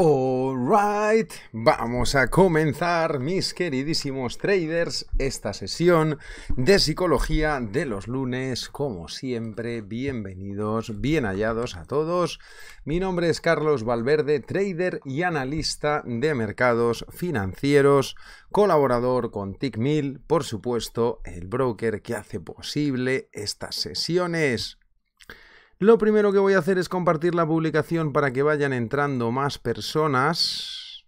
Alright, vamos a comenzar, mis queridísimos traders, esta sesión de psicología de los lunes. Como siempre, bienvenidos, bien hallados a todos. Mi nombre es Carlos Valverde, trader y analista de mercados financieros, colaborador con TickMill, por supuesto, el broker que hace posible estas sesiones. Lo primero que voy a hacer es compartir la publicación para que vayan entrando más personas.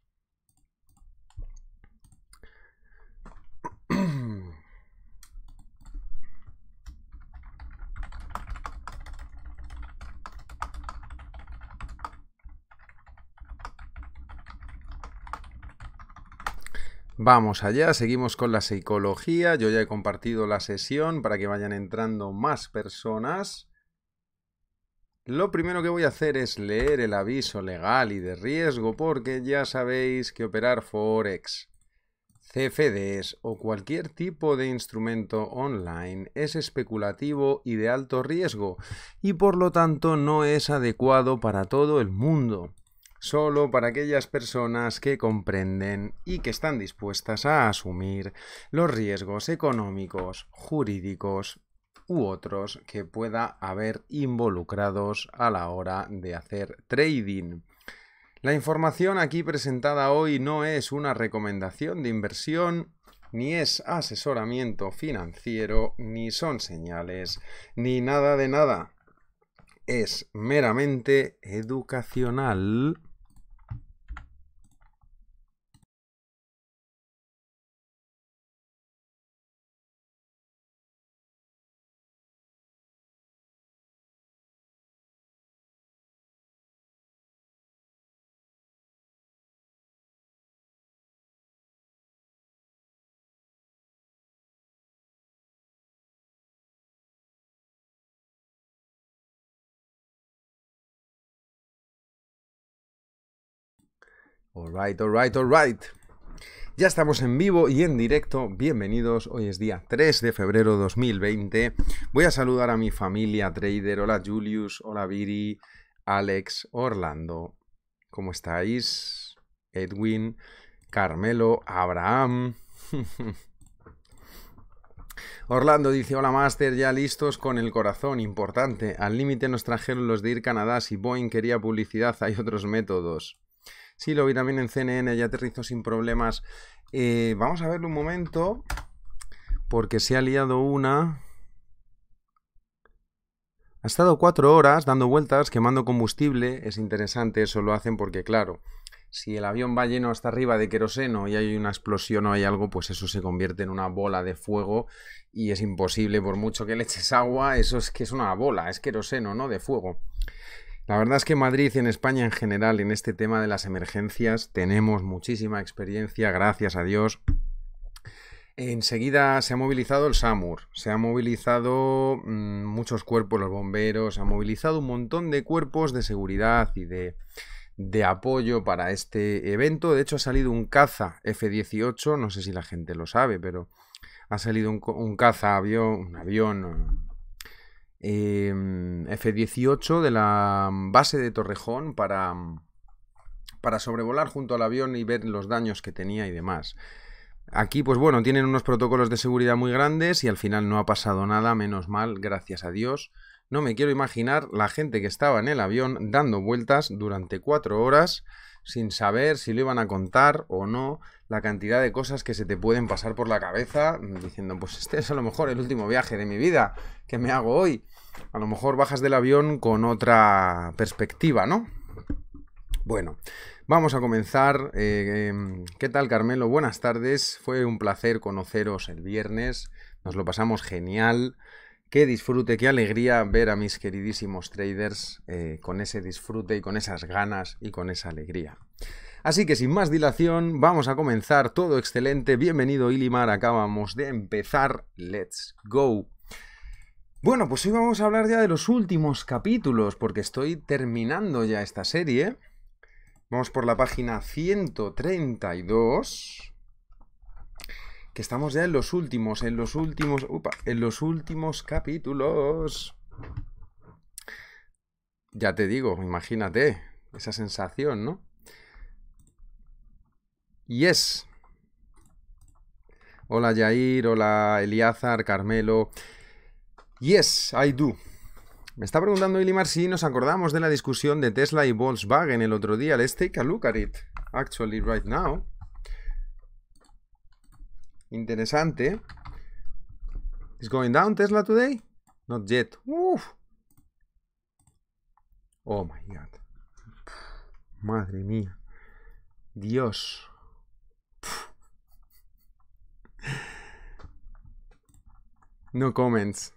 Vamos allá, seguimos con la psicología. Yo ya he compartido la sesión para que vayan entrando más personas. Lo primero que voy a hacer es leer el aviso legal y de riesgo porque ya sabéis que operar Forex, CFDs o cualquier tipo de instrumento online es especulativo y de alto riesgo y por lo tanto no es adecuado para todo el mundo solo para aquellas personas que comprenden y que están dispuestas a asumir los riesgos económicos, jurídicos, u otros que pueda haber involucrados a la hora de hacer trading. La información aquí presentada hoy no es una recomendación de inversión, ni es asesoramiento financiero, ni son señales, ni nada de nada. Es meramente educacional Alright, alright, alright. Ya estamos en vivo y en directo. Bienvenidos. Hoy es día 3 de febrero 2020. Voy a saludar a mi familia trader. Hola Julius, hola Viri, Alex, Orlando. ¿Cómo estáis? Edwin, Carmelo, Abraham. Orlando dice, hola Master, ya listos con el corazón, importante. Al límite nos trajeron los de ir Canadá, si Boeing quería publicidad hay otros métodos. Sí, lo vi también en CNN, ya aterrizó sin problemas. Eh, vamos a verlo un momento, porque se ha liado una... Ha estado cuatro horas dando vueltas, quemando combustible. Es interesante, eso lo hacen porque, claro, si el avión va lleno hasta arriba de queroseno y hay una explosión o hay algo, pues eso se convierte en una bola de fuego y es imposible, por mucho que le eches agua, eso es que es una bola, es queroseno, ¿no? De fuego. La verdad es que Madrid y en España en general en este tema de las emergencias tenemos muchísima experiencia, gracias a Dios. Enseguida se ha movilizado el SAMUR, se ha movilizado mm, muchos cuerpos, los bomberos, se ha movilizado un montón de cuerpos de seguridad y de, apoyo para este evento. De hecho, ha salido un caza F-18, no sé si la gente lo sabe, pero ha salido un, un caza avión, un avión eh, F-18 de la base de Torrejón para, para sobrevolar junto al avión y ver los daños que tenía y demás. Aquí, pues bueno, tienen unos protocolos de seguridad muy grandes y al final no ha pasado nada, menos mal, gracias a Dios. No me quiero imaginar la gente que estaba en el avión dando vueltas durante cuatro horas sin saber si lo iban a contar o no, la cantidad de cosas que se te pueden pasar por la cabeza mm, diciendo, pues este es a lo mejor el último viaje de mi vida que me hago hoy. A lo mejor bajas del avión con otra perspectiva, ¿no? Bueno, vamos a comenzar. Eh, em, ¿Qué tal, Carmelo? Buenas tardes. Fue un placer conoceros el viernes. Nos lo pasamos genial. Qué disfrute, qué alegría ver a mis queridísimos traders eh, con ese disfrute y con esas ganas y con esa alegría. Así que sin más dilación, vamos a comenzar. Todo excelente. Bienvenido, Ilimar. Acabamos de empezar. Let's go. Bueno, pues hoy vamos a hablar ya de los últimos capítulos, porque estoy terminando ya esta serie. Vamos por la página 132. Que estamos ya en los últimos, en los últimos. Upa, en los últimos capítulos. Ya te digo, imagínate esa sensación, ¿no? Yes. Hola Jair, hola Eliazar, Carmelo. Yes, I do. Me está preguntando Ilimar si nos acordamos de la discusión de Tesla y Volkswagen el otro día. Let's take a look at it, actually, right now. Interesante. Is going down Tesla today? Not yet. Oh my god. Madre mía. Dios. No comments.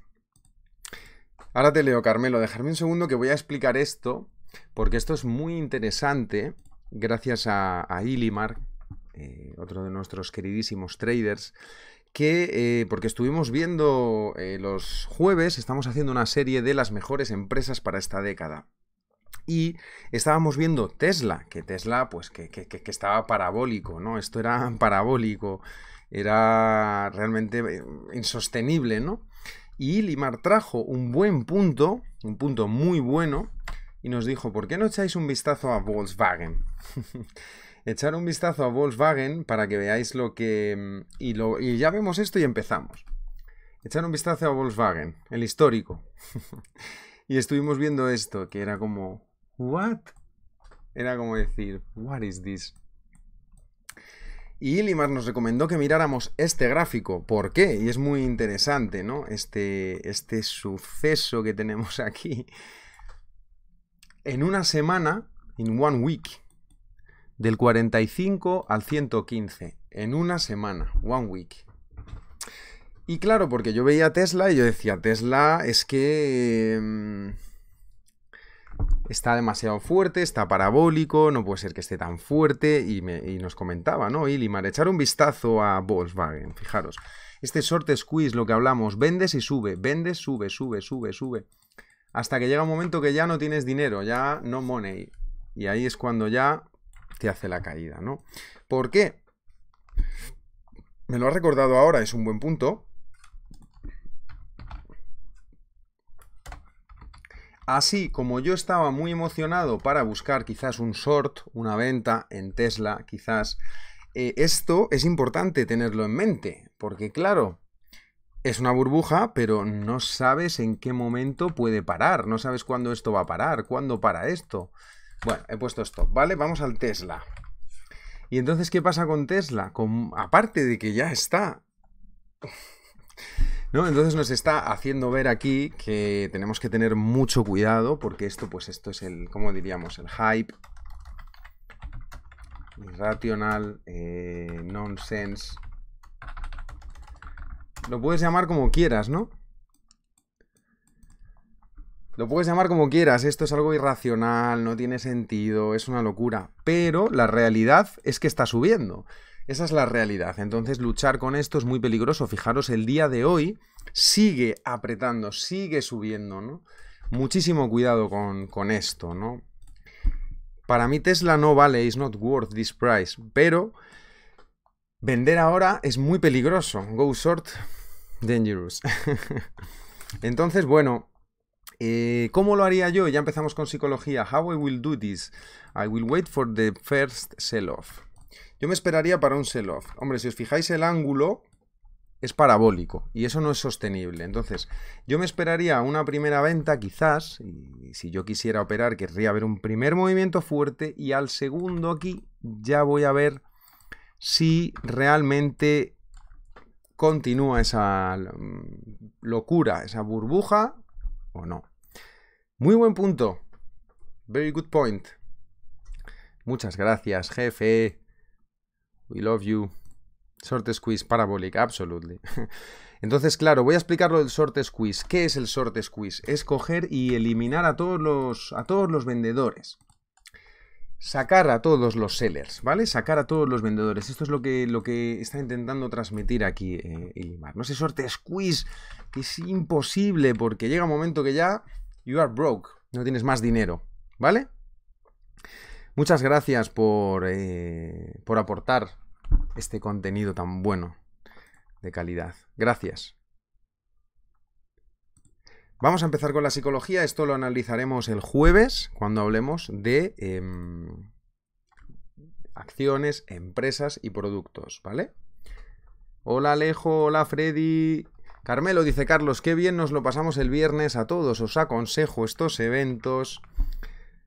Ahora te leo, Carmelo. Dejarme un segundo que voy a explicar esto, porque esto es muy interesante, gracias a, a Ilimar, eh, otro de nuestros queridísimos traders, que, eh, porque estuvimos viendo eh, los jueves, estamos haciendo una serie de las mejores empresas para esta década. Y estábamos viendo Tesla, que Tesla, pues que estaba parabólico, ¿no? Esto era parabólico era realmente eh, insostenible, ¿no? Y Limar trajo un buen punto, un punto muy bueno, y nos dijo, ¿por qué no echáis un vistazo a Volkswagen? Echar un vistazo a Volkswagen para que veáis lo que... Mm, y, lo... y ya vemos esto y empezamos. Echar un vistazo a Volkswagen, el histórico. y estuvimos viendo esto, que era como... ¿What? Era como decir, ¿What is this? Y Ilimar nos recomendó que miráramos este gráfico. ¿Por qué? Y es muy interesante, ¿no? Este, este suceso que tenemos aquí. En una semana, in one week, del 45 al 115. En una semana, one week. Y claro, porque yo veía Tesla y yo decía, Tesla es que... Mm, está demasiado fuerte, está parabólico, no puede ser que esté tan fuerte. Y, nos comentaba, ¿no? Ilimar, echar un vistazo a Volkswagen, fijaros. Este short squeeze, lo que hablamos, vendes y sube, vendes, sube, sube, sube, sube. Hasta que llega un momento que ya no tienes dinero, ya no money. Y ahí es cuando ya te hace la caída, ¿no? ¿Por qué? Me lo has recordado ahora, es un buen punto. Así como yo estaba muy emocionado para buscar quizás un short, una venta en Tesla, quizás, eh, esto es importante tenerlo en mente, porque claro, es una burbuja, pero no sabes en qué momento puede parar, no sabes cuándo esto va a parar, cuándo para esto. Bueno, he puesto stop, ¿vale? Vamos al Tesla. Y entonces, ¿qué pasa con Tesla? Con, aparte de que ya está entonces nos está haciendo ver aquí que tenemos que tener mucho cuidado porque esto, pues esto es el, ¿cómo diríamos? El hype, irracional, eh, nonsense. Lo puedes llamar como quieras, ¿no? Lo puedes llamar como quieras, esto es algo irracional, no tiene sentido, es una locura, pero la realidad es que está subiendo. Esa es la realidad. Entonces luchar con esto es muy peligroso. Fijaros, el día de hoy sigue apretando, sigue subiendo, ¿no? Muchísimo cuidado con, esto, ¿no? Para mí Tesla no vale, is not worth this price, pero vender ahora es muy peligroso. Go short, dangerous. Entonces, bueno, eh, ¿Cómo lo haría yo? Ya empezamos con psicología. How I will do this. I will wait for the first sell-off. Yo me esperaría para un sell-off. Hombre, si os fijáis el ángulo es parabólico y eso no es sostenible. Entonces, yo me esperaría una primera venta quizás, y si yo quisiera operar, querría ver un primer movimiento fuerte y al segundo aquí ya voy a ver si realmente continúa esa locura, esa burbuja o no. Muy buen punto. Very good point. Muchas gracias, jefe. We love you. Short squeeze parabolic, absolutely. Entonces, claro, voy a explicar lo del sorte squeeze. ¿Qué es el short squeeze? Es coger y eliminar a todos los, a todos los vendedores. Sacar a todos los sellers, ¿vale? Sacar a todos los vendedores. Esto es lo que, lo que está intentando transmitir aquí eh, No sé, sorte squeeze es imposible porque llega un momento que ya you are broke, no tienes más dinero, ¿vale? Muchas gracias por, eh, por aportar este contenido tan bueno de calidad. Gracias. Vamos a empezar con la psicología. Esto lo analizaremos el jueves cuando hablemos de em, acciones, empresas y productos, ¿vale? Hola Alejo, hola Freddy. Carmelo dice Carlos, qué bien nos lo pasamos el viernes a todos. Os aconsejo estos eventos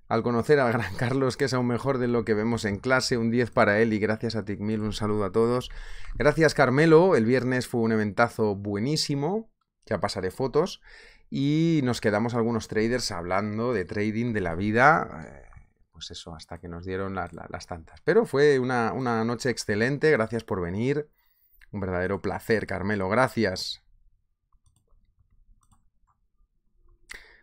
al conocer al gran Carlos, que es aún mejor de lo que vemos en clase, un 10 para él y gracias a Ticmil, un saludo a todos. Gracias Carmelo, el viernes fue un eventazo buenísimo, ya pasaré fotos, y nos quedamos algunos traders hablando de trading, de la vida, eh, pues eso, hasta que nos dieron las, tantas. Pero fue una, una noche excelente, gracias por venir, un verdadero placer Carmelo, gracias.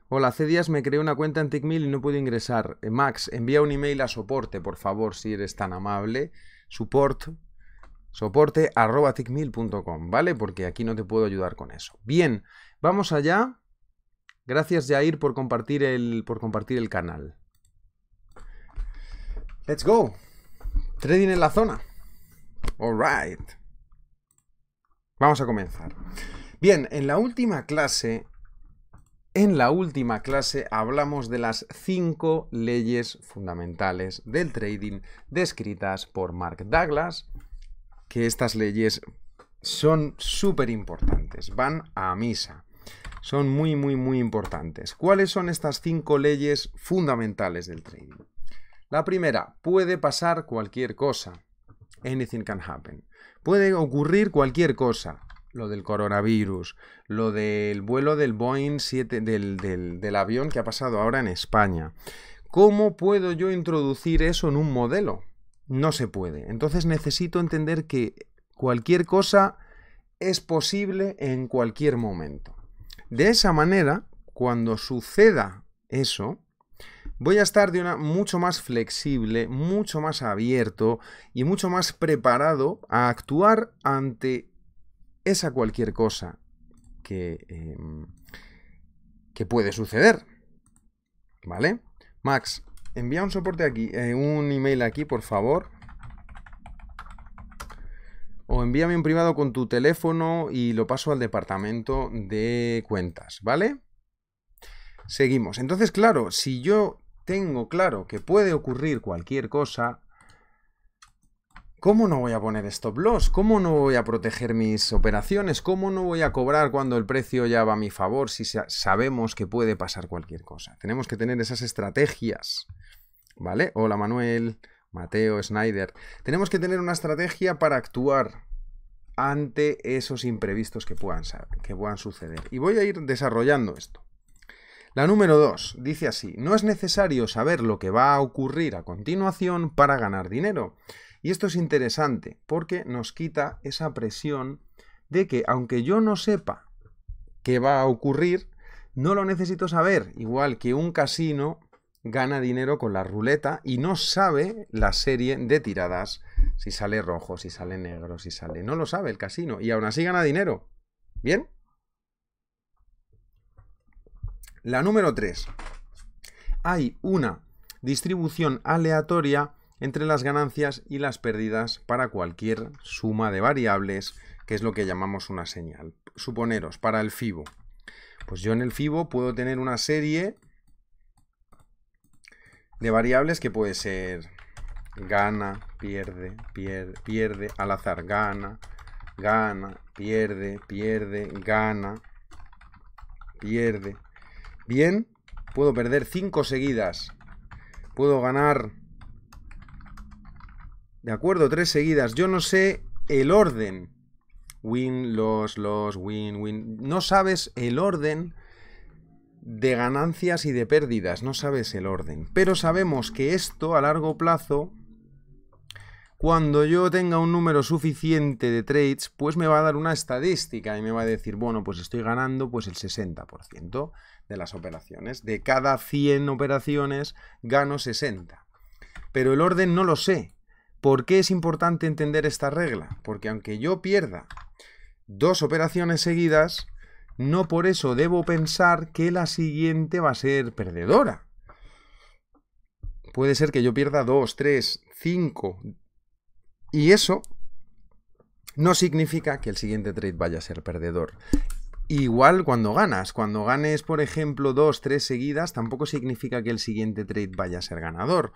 Hola, hace días me creé una cuenta en TickMill y no pude ingresar. Eh, Max, envía un email a soporte, por favor, si eres tan amable. Support, soporte arroba ¿vale? Porque aquí no te puedo ayudar con eso. Bien, vamos allá. Gracias, Jair, por compartir el, por compartir el canal. Let's go. Trading en la zona. All right. Vamos a comenzar. Bien, en la última clase en la última clase hablamos de las cinco leyes fundamentales del trading descritas por Mark Douglas, que estas leyes son súper importantes, van a misa, son muy, muy, muy importantes. ¿Cuáles son estas cinco leyes fundamentales del trading? La primera, puede pasar cualquier cosa. Anything can happen. Puede ocurrir cualquier cosa. Lo del coronavirus, lo del vuelo del Boeing 7, del, del avión que ha pasado ahora en España. ¿Cómo puedo yo introducir eso en un modelo? No se puede. Entonces necesito entender que cualquier cosa es posible en cualquier momento. De esa manera, cuando suceda eso, voy a estar de una mucho más flexible, mucho más abierto y mucho más preparado a actuar ante esa cualquier cosa em, que, puede suceder. ¿Vale? Max, envía un soporte aquí, eh, un email aquí, por favor. O envíame un privado con tu teléfono y lo paso al departamento de cuentas, ¿vale? Seguimos. Entonces, claro, si yo tengo claro que puede ocurrir cualquier cosa, ¿Cómo no voy a poner stop loss? ¿Cómo no voy a proteger mis operaciones? ¿Cómo no voy a cobrar cuando el precio ya va a mi favor si sabemos que puede pasar cualquier cosa? Tenemos que tener esas estrategias. ¿Vale? Hola Manuel, Mateo, Snyder. Tenemos que tener una estrategia para actuar ante esos imprevistos que puedan, que puedan suceder. Y voy a ir desarrollando esto. La número 2 dice así, no es necesario saber lo que va a ocurrir a continuación para ganar dinero y esto es interesante porque nos quita esa presión de que aunque yo no sepa qué va a ocurrir, no lo necesito saber, igual que un casino gana dinero con la ruleta y no sabe la serie de tiradas, si sale rojo, si sale negro, si sale... No lo sabe el casino y aún así gana dinero. ¿Bien? La número 3. Hay una distribución aleatoria entre las ganancias y las pérdidas para cualquier suma de variables, que es lo que llamamos una señal. Suponeros, para el FIBO. Pues yo en el FIBO puedo tener una serie de variables que puede ser gana, pierde, pierde, pierde, al azar, gana, gana, pierde, pierde, gana, pierde. Bien, puedo perder cinco seguidas, puedo ganar de acuerdo, tres seguidas. Yo no sé el orden. Win, los, los, win, win. No sabes el orden de ganancias y de pérdidas, no sabes el orden. Pero sabemos que esto a largo plazo, cuando yo tenga un número suficiente de trades, pues me va a dar una estadística y me va a decir, bueno, pues estoy ganando pues el 60% de las operaciones. De cada 100 operaciones gano 60. Pero el orden no lo sé. ¿Por qué es importante entender esta regla? Porque aunque yo pierda dos operaciones seguidas, no por eso debo pensar que la siguiente va a ser perdedora. Puede ser que yo pierda dos, tres, cinco, Y eso no significa que el siguiente trade vaya a ser perdedor. Igual cuando ganas. Cuando ganes, por ejemplo, dos, tres seguidas, tampoco significa que el siguiente trade vaya a ser ganador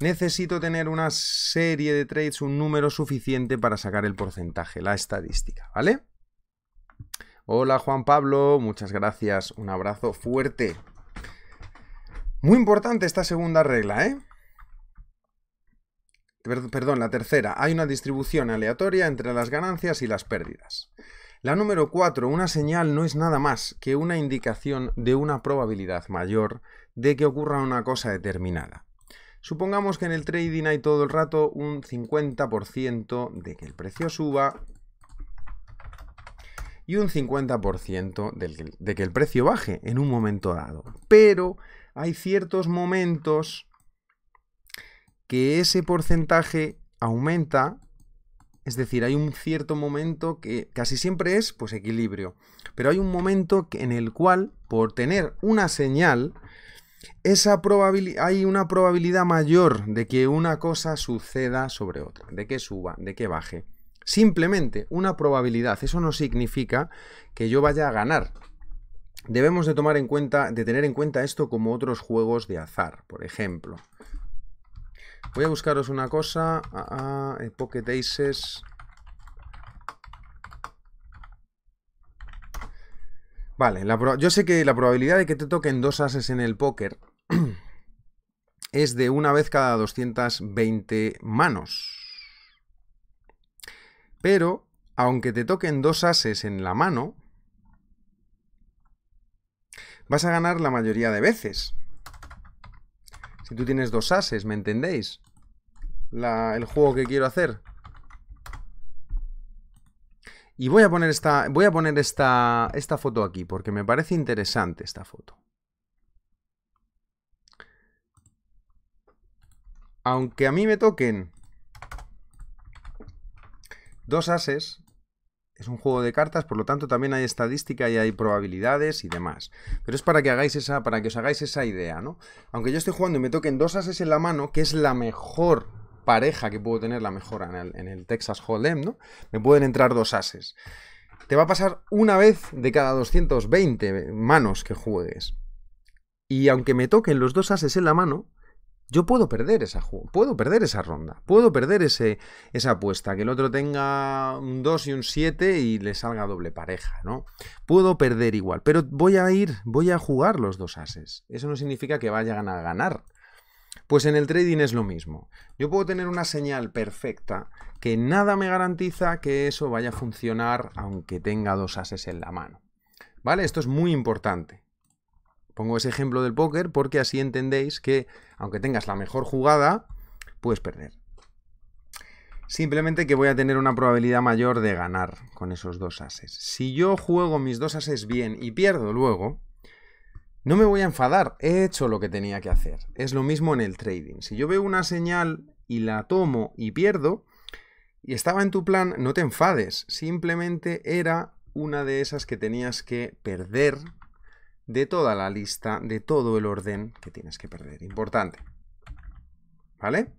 necesito tener una serie de trades, un número suficiente para sacar el porcentaje, la estadística, ¿vale? Hola Juan Pablo, muchas gracias, un abrazo fuerte. Muy importante esta segunda regla, ¿eh? Perdón, la tercera. Hay una distribución aleatoria entre las ganancias y las pérdidas. La número 4, una señal no es nada más que una indicación de una probabilidad mayor de que ocurra una cosa determinada. Supongamos que en el trading hay todo el rato un 50% de que el precio suba y un 50% de que el precio baje en un momento dado. Pero hay ciertos momentos que ese porcentaje aumenta, es decir, hay un cierto momento que casi siempre es pues equilibrio, pero hay un momento en el cual por tener una señal esa probabilidad, hay una probabilidad mayor de que una cosa suceda sobre otra, de que suba, de que baje. Simplemente una probabilidad. Eso no significa que yo vaya a ganar. Debemos de tomar en cuenta, de tener en cuenta esto como otros juegos de azar, por ejemplo. Voy a buscaros una cosa, a, ah, ah, Pocket Aces, Vale, yo sé que la probabilidad de que te toquen dos ases en el póker es de una vez cada 220 manos. Pero, aunque te toquen dos ases en la mano, vas a ganar la mayoría de veces. Si tú tienes dos ases, ¿me entendéis? el juego que quiero hacer. Y voy a poner esta, voy a poner esta, esta foto aquí, porque me parece interesante esta foto. Aunque a mí me toquen dos ases, es un juego de cartas, por lo tanto también hay estadística y hay probabilidades y demás. Pero es para que hagáis esa, para que os hagáis esa idea, ¿no? Aunque yo estoy jugando y me toquen dos ases en la mano, que es la mejor pareja que puedo tener la mejora en el, Texas Hold'em, ¿no? Me pueden entrar dos ases. Te va a pasar una vez de cada 220 manos que juegues. Y aunque me toquen los dos ases en la mano, yo puedo perder esa puedo perder esa ronda, puedo perder ese, esa apuesta, que el otro tenga un 2 y un 7 y le salga doble pareja, ¿no? Puedo perder igual, pero voy a ir, voy a jugar los dos ases. Eso no significa que vaya a ganar. Pues en el trading es lo mismo. Yo puedo tener una señal perfecta que nada me garantiza que eso vaya a funcionar aunque tenga dos ases en la mano. ¿Vale? Esto es muy importante. Pongo ese ejemplo del póker porque así entendéis que aunque tengas la mejor jugada, puedes perder. Simplemente que voy a tener una probabilidad mayor de ganar con esos dos ases. Si yo juego mis dos ases bien y pierdo luego, no me voy a enfadar, he hecho lo que tenía que hacer. Es lo mismo en el trading. Si yo veo una señal y la tomo y pierdo, y estaba en tu plan, no te enfades, simplemente era una de esas que tenías que perder de toda la lista, de todo el orden que tienes que perder. Importante. ¿Vale?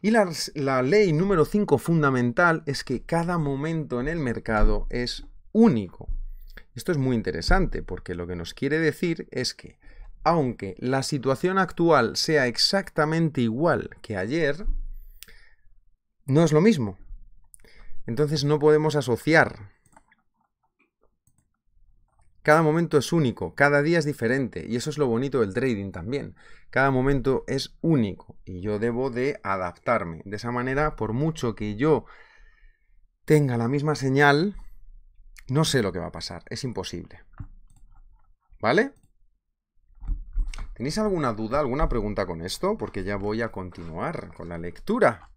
Y la, ley número 5 fundamental es que cada momento en el mercado es único. Esto es muy interesante porque lo que nos quiere decir es que, aunque la situación actual sea exactamente igual que ayer, no es lo mismo. Entonces no podemos asociar. Cada momento es único, cada día es diferente y eso es lo bonito del trading también. Cada momento es único y yo debo de adaptarme. De esa manera, por mucho que yo tenga la misma señal, no sé lo que va a pasar, es imposible. ¿Vale? ¿Tenéis alguna duda, alguna pregunta con esto? Porque ya voy a continuar con la lectura.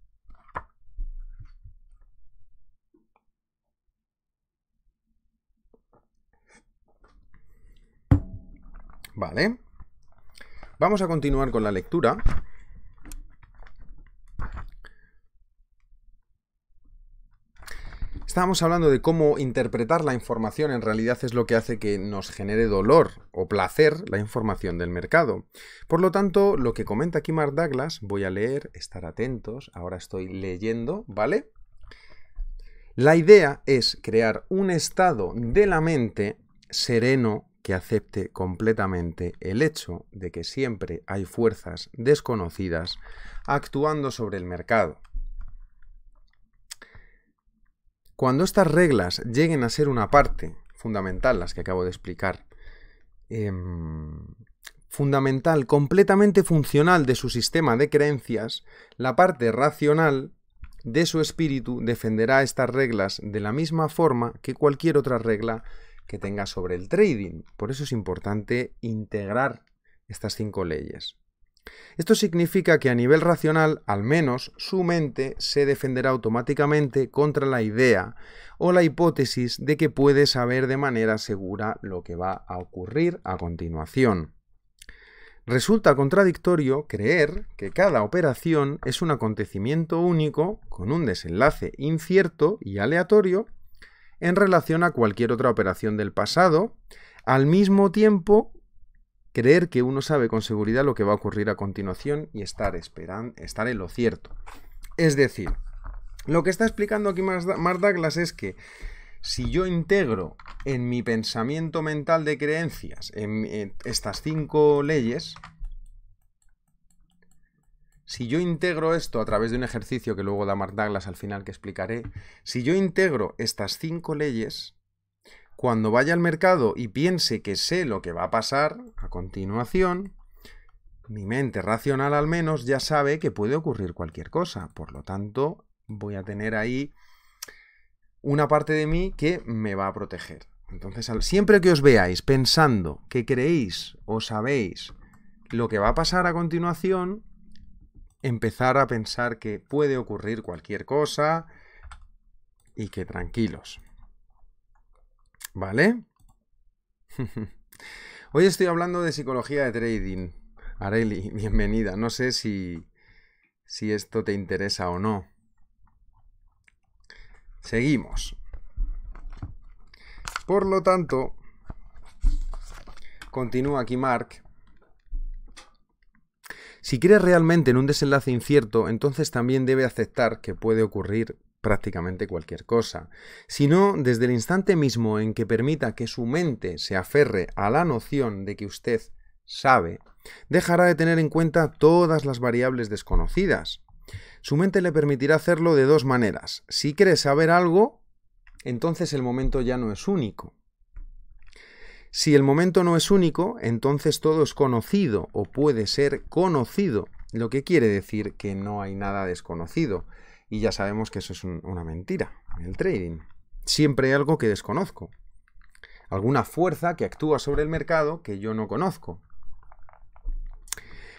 Vale. Vamos a continuar con la lectura. estábamos hablando de cómo interpretar la información en realidad es lo que hace que nos genere dolor o placer la información del mercado. Por lo tanto, lo que comenta aquí Mark Douglas, voy a leer, estar atentos, ahora estoy leyendo, ¿vale? La idea es crear un estado de la mente sereno que acepte completamente el hecho de que siempre hay fuerzas desconocidas actuando sobre el mercado. Cuando estas reglas lleguen a ser una parte fundamental, las que acabo de explicar, em, fundamental, completamente funcional de su sistema de creencias, la parte racional de su espíritu defenderá estas reglas de la misma forma que cualquier otra regla que tenga sobre el trading. Por eso es importante integrar estas cinco leyes. Esto significa que a nivel racional, al menos, su mente se defenderá automáticamente contra la idea o la hipótesis de que puede saber de manera segura lo que va a ocurrir a continuación. Resulta contradictorio creer que cada operación es un acontecimiento único con un desenlace incierto y aleatorio en relación a cualquier otra operación del pasado, al mismo tiempo creer que uno sabe con seguridad lo que va a ocurrir a continuación y estar, estar en lo cierto. Es decir, lo que está explicando aquí Mark Douglas es que si yo integro en mi pensamiento mental de creencias en, estas cinco leyes, si yo integro esto a través de un ejercicio que luego da Mark Douglas al final que explicaré, si yo integro estas cinco leyes, cuando vaya al mercado y piense que sé lo que va a pasar a continuación, mi mente racional al menos ya sabe que puede ocurrir cualquier cosa. Por lo tanto, voy a tener ahí una parte de mí que me va a proteger. Entonces, siempre que os veáis pensando que creéis o sabéis lo que va a pasar a continuación, empezar a pensar que puede ocurrir cualquier cosa y que tranquilos. ¿Vale? Hoy estoy hablando de psicología de trading. Arely, bienvenida. No sé si, si esto te interesa o no. Seguimos. Por lo tanto, continúa aquí Mark. Si crees realmente en un desenlace incierto, entonces también debe aceptar que puede ocurrir prácticamente cualquier cosa, sino desde el instante mismo en que permita que su mente se aferre a la noción de que usted sabe, dejará de tener en cuenta todas las variables desconocidas. Su mente le permitirá hacerlo de dos maneras. Si quiere saber algo, entonces el momento ya no es único. Si el momento no es único, entonces todo es conocido o puede ser conocido, lo que quiere decir que no hay nada desconocido y ya sabemos que eso es una mentira, el trading. Siempre hay algo que desconozco, alguna fuerza que actúa sobre el mercado que yo no conozco.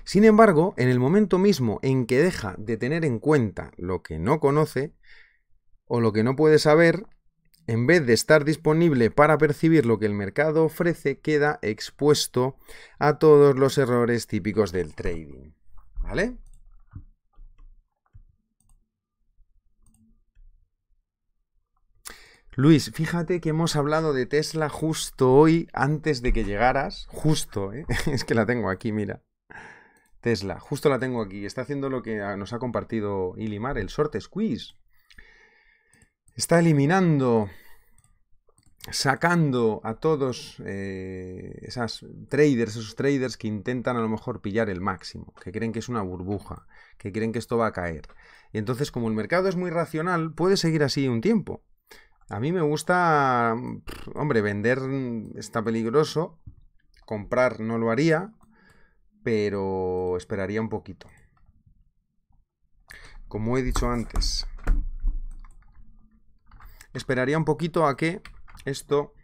Sin embargo, en el momento mismo en que deja de tener en cuenta lo que no conoce o lo que no puede saber, en vez de estar disponible para percibir lo que el mercado ofrece, queda expuesto a todos los errores típicos del trading. ¿Vale? Luis, fíjate que hemos hablado de Tesla justo hoy, antes de que llegaras. Justo, ¿eh? es que la tengo aquí, mira. Tesla, justo la tengo aquí. Está haciendo lo que nos ha compartido Ilimar, el short squeeze. Está eliminando, sacando a todos eh, esos traders, esos traders que intentan a lo mejor pillar el máximo, que creen que es una burbuja, que creen que esto va a caer. Y entonces, como el mercado es muy racional, puede seguir así un tiempo. A mí me gusta, hombre, vender está peligroso, comprar no lo haría, pero esperaría un poquito. Como he dicho antes, esperaría un poquito a que esto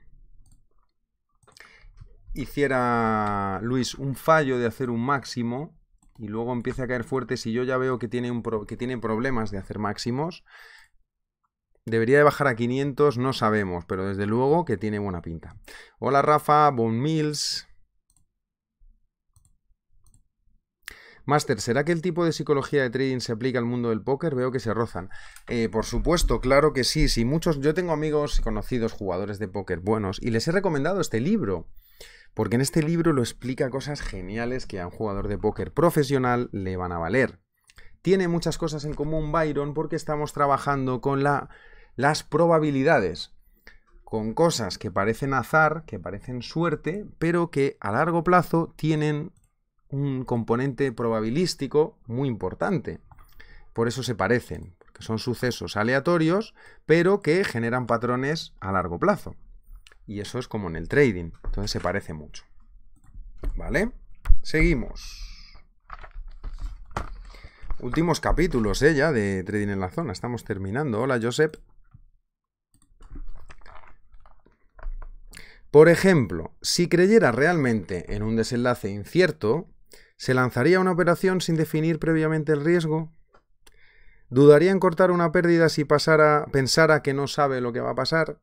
hiciera Luis un fallo de hacer un máximo y luego empiece a caer fuerte si yo ya veo que tiene, un que tiene problemas de hacer máximos Debería de bajar a 500, no sabemos, pero desde luego que tiene buena pinta. Hola Rafa, Bon Mills. Master, ¿será que el tipo de psicología de trading se aplica al mundo del póker? Veo que se rozan. Eh, por supuesto, claro que sí. Si muchos, yo tengo amigos conocidos jugadores de póker buenos y les he recomendado este libro. Porque en este libro lo explica cosas geniales que a un jugador de póker profesional le van a valer. Tiene muchas cosas en común Byron porque estamos trabajando con la las probabilidades con cosas que parecen azar, que parecen suerte, pero que a largo plazo tienen un componente probabilístico muy importante. Por eso se parecen, porque son sucesos aleatorios, pero que generan patrones a largo plazo. Y eso es como en el trading, entonces se parece mucho. ¿Vale? Seguimos. Últimos capítulos, ella, eh, de Trading en la Zona. Estamos terminando. Hola, Josep. Por ejemplo, si creyera realmente en un desenlace incierto, ¿se lanzaría una operación sin definir previamente el riesgo? ¿Dudaría en cortar una pérdida si pasara, pensara que no sabe lo que va a pasar?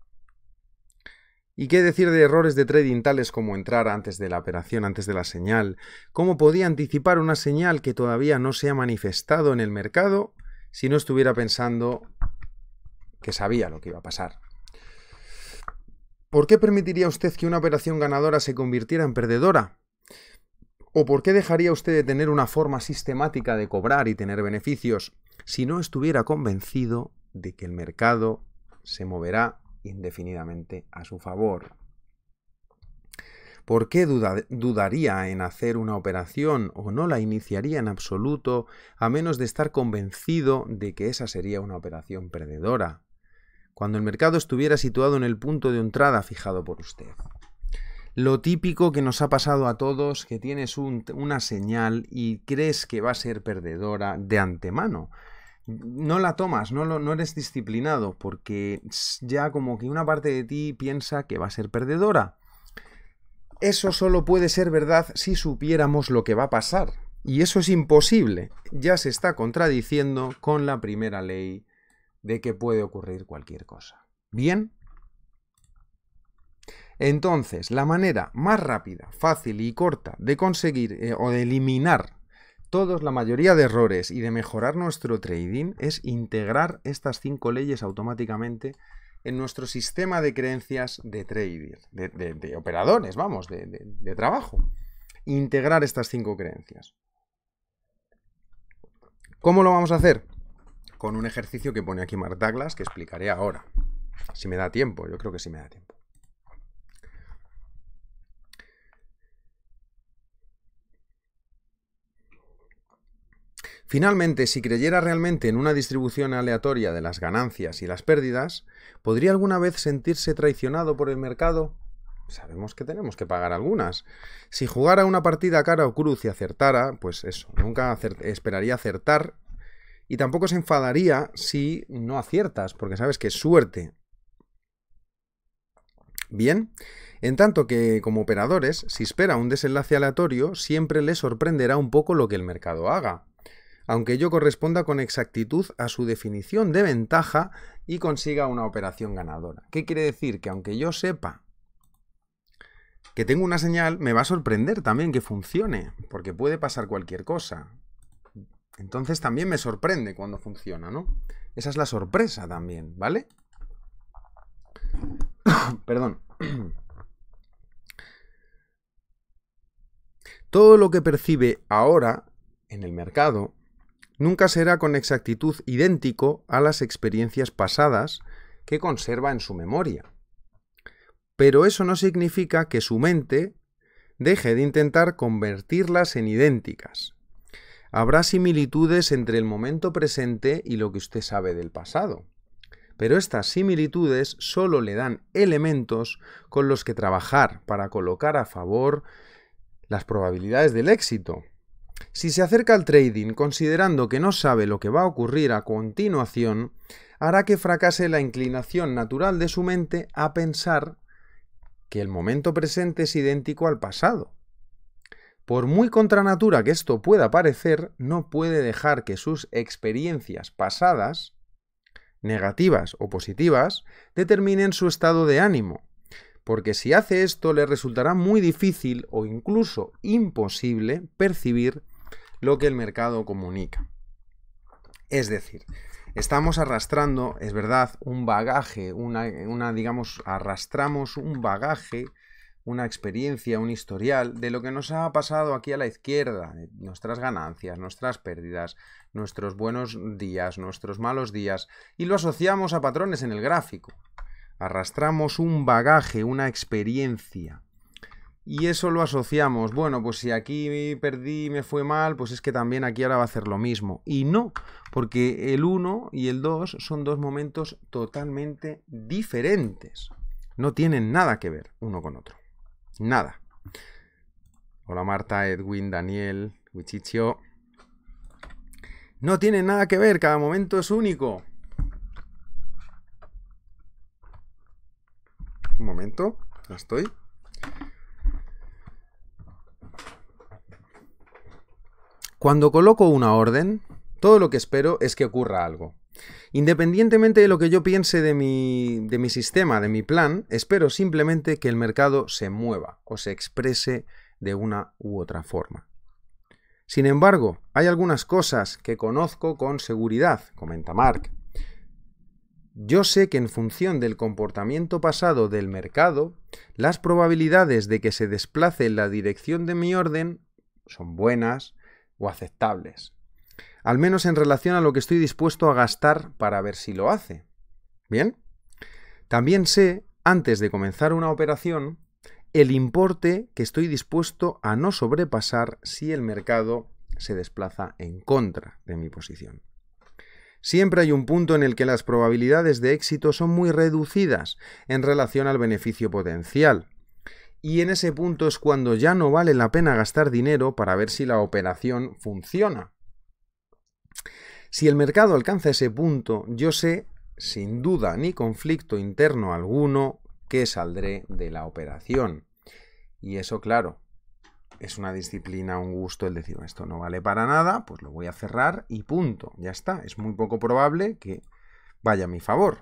¿Y qué decir de errores de trading tales como entrar antes de la operación, antes de la señal? ¿Cómo podía anticipar una señal que todavía no se ha manifestado en el mercado si no estuviera pensando que sabía lo que iba a pasar? ¿Por qué permitiría usted que una operación ganadora se convirtiera en perdedora? ¿O por qué dejaría usted de tener una forma sistemática de cobrar y tener beneficios si no estuviera convencido de que el mercado se moverá indefinidamente a su favor? ¿Por qué dudaría en hacer una operación o no la iniciaría en absoluto a menos de estar convencido de que esa sería una operación perdedora? cuando el mercado estuviera situado en el punto de entrada fijado por usted. Lo típico que nos ha pasado a todos, que tienes una señal y crees que va a ser perdedora de antemano. No la tomas, no, no eres disciplinado, porque ya como que una parte de ti piensa que va a ser perdedora. Eso solo puede ser verdad si supiéramos lo que va a pasar. Y eso es imposible. Ya se está contradiciendo con la primera ley de que puede ocurrir cualquier cosa. ¿Bien? Entonces, la manera más rápida, fácil y corta de conseguir eh, o de eliminar todos la mayoría de errores y de mejorar nuestro trading es integrar estas cinco leyes automáticamente en nuestro sistema de creencias de trading, de, operadores, vamos, de trabajo. Integrar estas cinco creencias. ¿Cómo lo vamos a hacer? con un ejercicio que pone aquí Mark Douglas que explicaré ahora. Si me da tiempo, yo creo que sí me da tiempo. Finalmente, si creyera realmente en una distribución aleatoria de las ganancias y las pérdidas, ¿podría alguna vez sentirse traicionado por el mercado? Sabemos que tenemos que pagar algunas. Si jugara una partida cara o cruz y acertara, pues eso, nunca esperaría acertar y tampoco se enfadaría si no aciertas, porque sabes que es suerte. Bien, en tanto que como operadores, si espera un desenlace aleatorio, siempre le sorprenderá un poco lo que el mercado haga, aunque yo corresponda con exactitud a su definición de ventaja y consiga una operación ganadora. ¿Qué quiere decir? Que aunque yo sepa que tengo una señal, me va a sorprender también que funcione, porque puede pasar cualquier cosa. Entonces también me sorprende cuando funciona, ¿no? Esa es la sorpresa también, ¿vale? Perdón. Todo lo que percibe ahora en el mercado nunca será con exactitud idéntico a las experiencias pasadas que conserva en su memoria. Pero eso no significa que su mente deje de intentar convertirlas en idénticas. Habrá similitudes entre el momento presente y lo que usted sabe del pasado. Pero estas similitudes solo le dan elementos con los que trabajar para colocar a favor las probabilidades del éxito. Si se acerca al trading considerando que no sabe lo que va a ocurrir a continuación, hará que fracase la inclinación natural de su mente a pensar que el momento presente es idéntico al pasado. Por muy contranatura que esto pueda parecer, no puede dejar que sus experiencias pasadas, negativas o positivas, determinen su estado de ánimo, porque si hace esto le resultará muy difícil o incluso imposible percibir lo que el mercado comunica. Es decir, estamos arrastrando, es verdad, un bagaje, una digamos, arrastramos un bagaje una experiencia, un historial de lo que nos ha pasado aquí a la izquierda, eh, nuestras ganancias, nuestras pérdidas, nuestros buenos días, nuestros malos días, y lo asociamos a patrones en el gráfico. Arrastramos un bagaje, una experiencia. Y eso lo asociamos. Bueno, pues si aquí perdí y me fue mal, pues es que también aquí ahora va a hacer lo mismo. Y no, porque el 1 y el 2 son dos momentos totalmente diferentes. No tienen nada que ver uno con otro. Nada. Hola Marta, Edwin, Daniel, Wichichio. No tiene nada que ver, cada momento es único. Un momento, ya estoy. Cuando coloco una orden, todo lo que espero es que ocurra algo. Independientemente de lo que yo piense de mi, sistema, de mi plan, espero simplemente que el mercado se mueva o se exprese de una u otra forma. Sin embargo, hay algunas cosas que conozco con seguridad, comenta Mark. Yo sé que en función del comportamiento pasado del mercado, las probabilidades de que se desplace en la dirección de mi orden son buenas o aceptables al menos en relación a lo que estoy dispuesto a gastar para ver si lo hace. ¿Bien? También sé, antes de comenzar una operación, el importe que estoy dispuesto a no sobrepasar si el mercado se desplaza en contra de mi posición. Siempre hay un punto en el que las probabilidades de éxito son muy reducidas en relación al beneficio potencial. Y en ese punto es cuando ya no vale la pena gastar dinero para ver si la operación funciona. Si el mercado alcanza ese punto, yo sé, sin duda ni conflicto interno alguno, que saldré de la operación. Y eso, claro, es una disciplina, un gusto el decir esto no vale para nada, pues lo voy a cerrar y punto. Ya está, es muy poco probable que vaya a mi favor.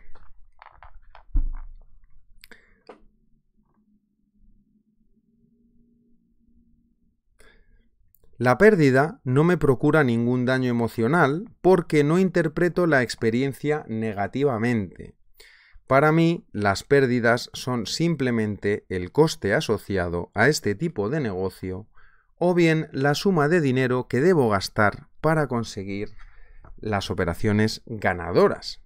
La pérdida no me procura ningún daño emocional porque no interpreto la experiencia negativamente. Para mí, las pérdidas son simplemente el coste asociado a este tipo de negocio o bien la suma de dinero que debo gastar para conseguir las operaciones ganadoras.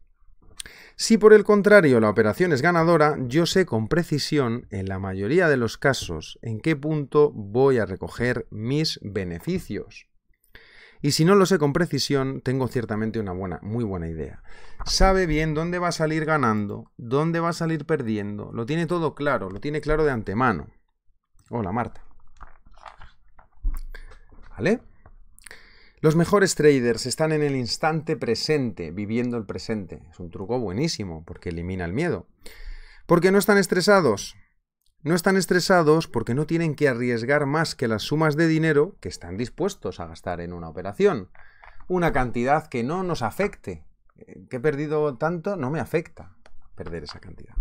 Si por el contrario la operación es ganadora, yo sé con precisión, en la mayoría de los casos, en qué punto voy a recoger mis beneficios. Y si no lo sé con precisión, tengo ciertamente una buena, muy buena idea. Sabe bien dónde va a salir ganando, dónde va a salir perdiendo, lo tiene todo claro, lo tiene claro de antemano. Hola Marta. ¿Vale? Los mejores traders están en el instante presente, viviendo el presente. Es un truco buenísimo porque elimina el miedo. Porque no están estresados. No están estresados porque no tienen que arriesgar más que las sumas de dinero que están dispuestos a gastar en una operación. Una cantidad que no nos afecte. Eh, que he perdido tanto no me afecta perder esa cantidad.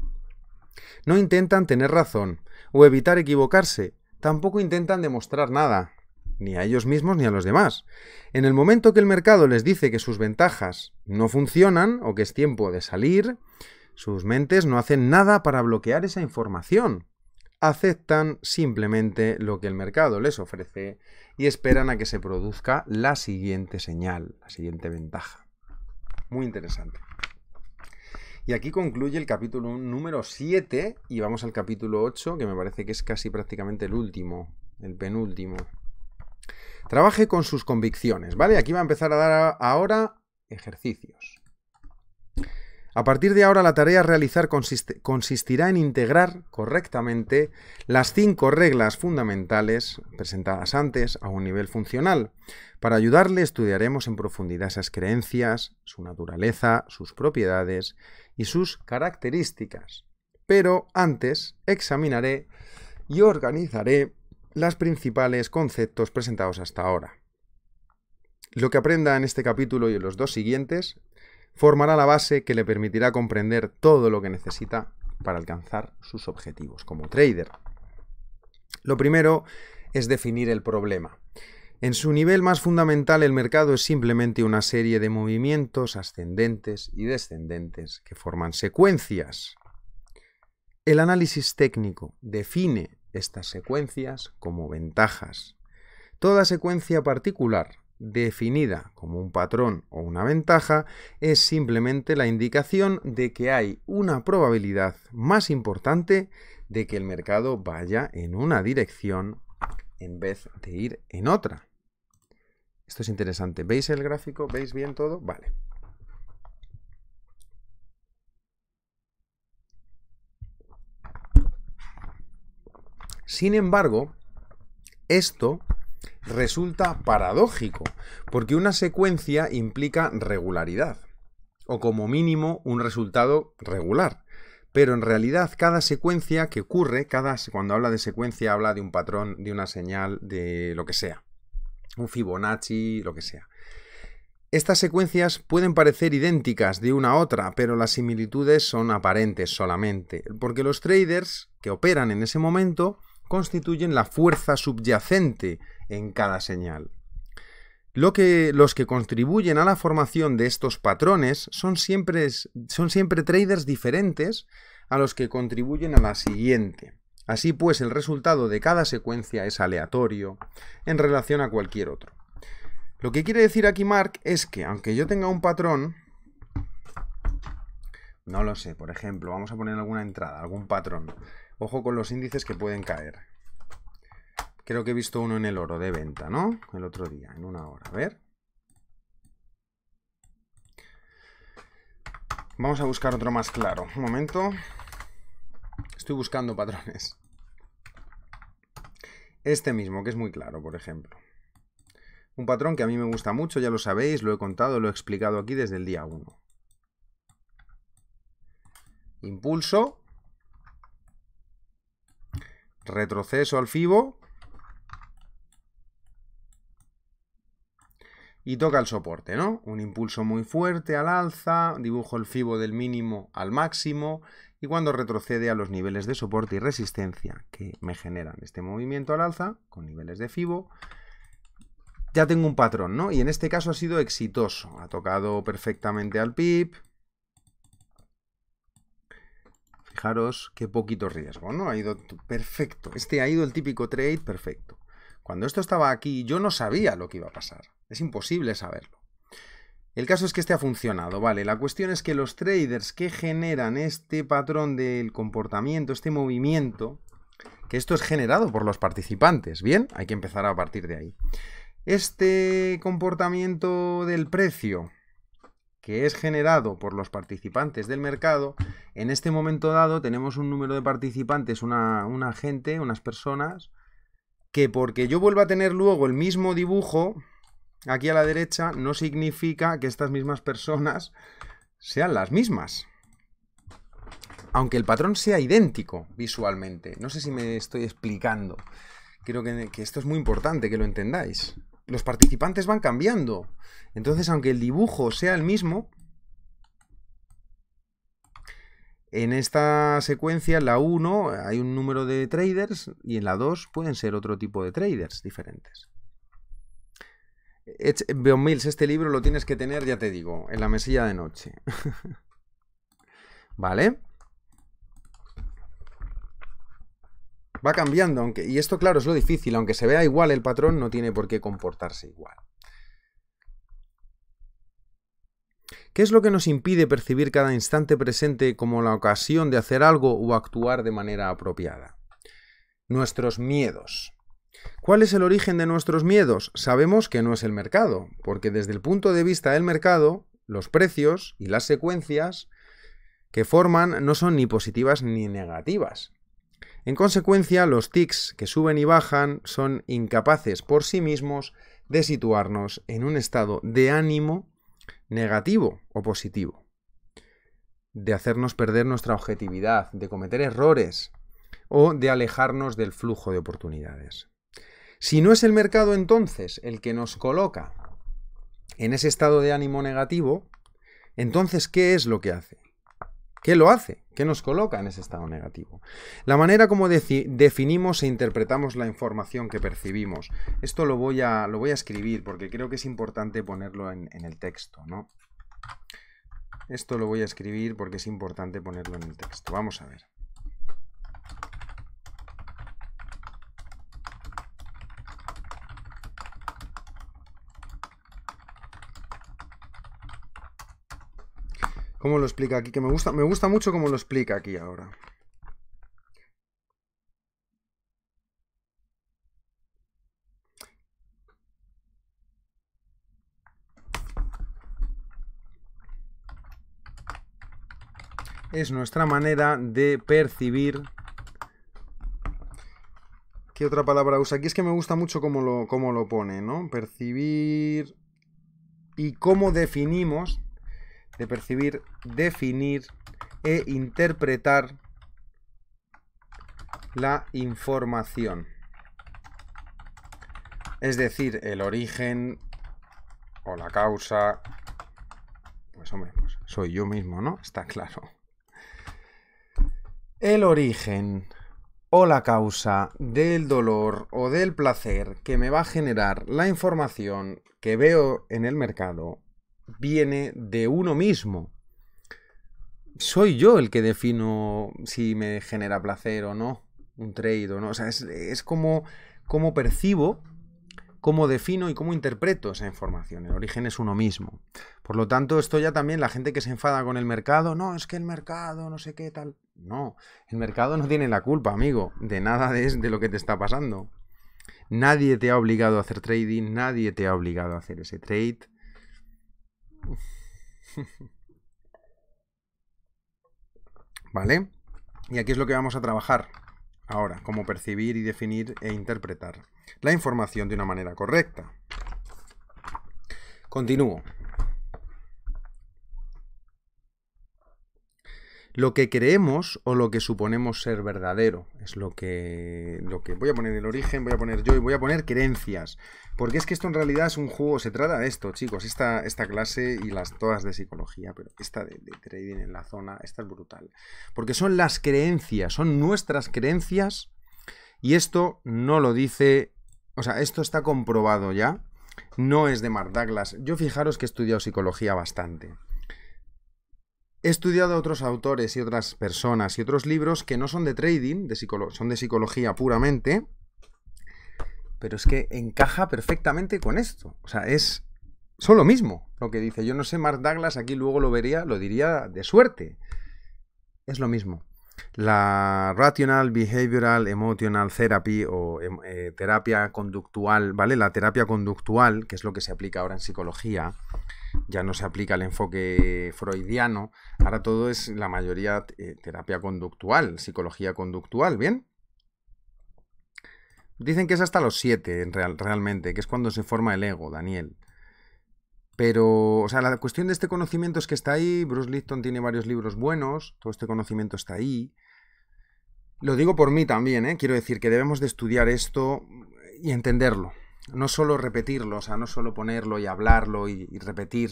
No intentan tener razón o evitar equivocarse. Tampoco intentan demostrar nada ni a ellos mismos ni a los demás. En el momento que el mercado les dice que sus ventajas no funcionan o que es tiempo de salir, sus mentes no hacen nada para bloquear esa información. Aceptan simplemente lo que el mercado les ofrece y esperan a que se produzca la siguiente señal, la siguiente ventaja. Muy interesante. Y aquí concluye el capítulo número 7 y vamos al capítulo 8, que me parece que es casi prácticamente el último, el penúltimo. Trabaje con sus convicciones, ¿vale? Aquí va a empezar a dar ahora ejercicios. A partir de ahora la tarea a realizar consistirá en integrar correctamente las cinco reglas fundamentales presentadas antes a un nivel funcional. Para ayudarle estudiaremos en profundidad esas creencias, su naturaleza, sus propiedades y sus características. Pero antes examinaré y organizaré los principales conceptos presentados hasta ahora. Lo que aprenda en este capítulo y en los dos siguientes formará la base que le permitirá comprender todo lo que necesita para alcanzar sus objetivos como trader. Lo primero es definir el problema. En su nivel más fundamental el mercado es simplemente una serie de movimientos ascendentes y descendentes que forman secuencias. El análisis técnico define estas secuencias como ventajas. Toda secuencia particular definida como un patrón o una ventaja es simplemente la indicación de que hay una probabilidad más importante de que el mercado vaya en una dirección en vez de ir en otra. Esto es interesante. ¿Veis el gráfico? ¿Veis bien todo? Vale. Sin embargo, esto resulta paradójico, porque una secuencia implica regularidad, o como mínimo un resultado regular. Pero en realidad cada secuencia que ocurre, cada, cuando habla de secuencia habla de un patrón, de una señal, de lo que sea. Un Fibonacci, lo que sea. Estas secuencias pueden parecer idénticas de una a otra, pero las similitudes son aparentes solamente, porque los traders que operan en ese momento constituyen la fuerza subyacente en cada señal. Lo que, los que contribuyen a la formación de estos patrones son siempre, son siempre traders diferentes a los que contribuyen a la siguiente. Así pues, el resultado de cada secuencia es aleatorio en relación a cualquier otro. Lo que quiere decir aquí Mark es que, aunque yo tenga un patrón, no lo sé, por ejemplo, vamos a poner alguna entrada, algún patrón. Ojo con los índices que pueden caer. Creo que he visto uno en el oro de venta, ¿no? El otro día, en una hora. A ver. Vamos a buscar otro más claro. Un momento. Estoy buscando patrones. Este mismo, que es muy claro, por ejemplo. Un patrón que a mí me gusta mucho, ya lo sabéis, lo he contado, lo he explicado aquí desde el día 1. Impulso, retroceso al FIBO y toca el soporte, ¿no? Un impulso muy fuerte al alza, dibujo el FIBO del mínimo al máximo y cuando retrocede a los niveles de soporte y resistencia que me generan este movimiento al alza con niveles de FIBO, ya tengo un patrón, ¿no? Y en este caso ha sido exitoso, ha tocado perfectamente al PIB, Fijaros qué poquito riesgo, ¿no? Ha ido perfecto. Este ha ido el típico trade perfecto. Cuando esto estaba aquí, yo no sabía lo que iba a pasar. Es imposible saberlo. El caso es que este ha funcionado, ¿vale? La cuestión es que los traders que generan este patrón del comportamiento, este movimiento, que esto es generado por los participantes, ¿bien? Hay que empezar a partir de ahí. Este comportamiento del precio, que es generado por los participantes del mercado, en este momento dado tenemos un número de participantes, una, gente, unas personas, que porque yo vuelva a tener luego el mismo dibujo aquí a la derecha, no significa que estas mismas personas sean las mismas. Aunque el patrón sea idéntico visualmente. No sé si me estoy explicando. Creo que esto es muy importante que lo entendáis los participantes van cambiando. Entonces, aunque el dibujo sea el mismo, en esta secuencia, en la 1, hay un número de traders y en la 2 pueden ser otro tipo de traders diferentes. Veo, Mills, este libro lo tienes que tener, ya te digo, en la mesilla de noche. ¿Vale? va cambiando, aunque, y esto claro es lo difícil, aunque se vea igual el patrón no tiene por qué comportarse igual. ¿Qué es lo que nos impide percibir cada instante presente como la ocasión de hacer algo o actuar de manera apropiada? Nuestros miedos. ¿Cuál es el origen de nuestros miedos? Sabemos que no es el mercado, porque desde el punto de vista del mercado, los precios y las secuencias que forman no son ni positivas ni negativas. En consecuencia, los tics que suben y bajan son incapaces por sí mismos de situarnos en un estado de ánimo negativo o positivo, de hacernos perder nuestra objetividad, de cometer errores o de alejarnos del flujo de oportunidades. Si no es el mercado entonces el que nos coloca en ese estado de ánimo negativo, entonces ¿qué es lo que hace? ¿Qué lo hace? ¿Qué nos coloca en ese estado negativo? La manera como definimos e interpretamos la información que percibimos. Esto lo voy a, lo voy a escribir porque creo que es importante ponerlo en, el texto, ¿no? Esto lo voy a escribir porque es importante ponerlo en el texto. Vamos a ver. ¿Cómo lo explica aquí? Que me gusta, me gusta mucho cómo lo explica aquí ahora. es nuestra manera de percibir. ¿Qué otra palabra usa? Aquí es que me gusta mucho cómo lo, cómo lo pone, ¿no? Percibir y cómo definimos percibir, definir e interpretar la información. Es decir, el origen o la causa. Pues hombre, pues soy yo mismo, ¿no? Está claro. El origen o la causa del dolor o del placer que me va a generar la información que veo en el mercado viene de uno mismo. Soy yo el que defino si me genera placer o no un trade o no. es, es como, como percibo, cómo defino y cómo interpreto esa información. El origen es uno mismo. Por lo tanto, esto ya también la gente que se enfada con el mercado, no, es que el mercado, no sé qué tal. No, el mercado no tiene la culpa, amigo, de nada de, de lo que te está pasando. Nadie te ha obligado a hacer trading, nadie te ha obligado a hacer ese trade. ¿Vale? Y aquí es lo que vamos a trabajar ahora, como percibir y definir e interpretar la información de una manera correcta. Continúo. lo que creemos o lo que suponemos ser verdadero. Es lo que, lo que voy a poner el origen, voy a poner yo y voy a poner creencias. Porque es que esto en realidad es un juego, se trata de esto, chicos. Esta, esta clase y las todas de psicología, pero esta de, de trading en la zona, esta es brutal. Porque son las creencias, son nuestras creencias. Y esto no lo dice, o sea, esto está comprobado ya. No es de Mark Douglas. Yo fijaros que he estudiado psicología bastante. He estudiado otros autores y otras personas y otros libros que no son de trading, de son de psicología puramente, pero es que encaja perfectamente con esto. O sea, es son lo mismo lo que dice. Yo no sé, Mark Douglas aquí luego lo vería, lo diría de suerte. Es lo mismo la Rational Behavioral Emotional Therapy o em, eh, terapia conductual, ¿vale? La terapia conductual, que es lo que se aplica ahora en psicología, ya no se aplica el enfoque freudiano, ahora todo es la mayoría eh, terapia conductual, psicología conductual, ¿bien? Dicen que es hasta los siete real, realmente, que es cuando se forma el ego, Daniel. Pero, o sea, la cuestión de este conocimiento es que está ahí. Bruce Lipton tiene varios libros buenos. Todo este conocimiento está ahí. Lo digo por mí también, ¿eh? Quiero decir que debemos de estudiar esto y entenderlo. No solo repetirlo, o sea, no solo ponerlo y hablarlo y, repetir.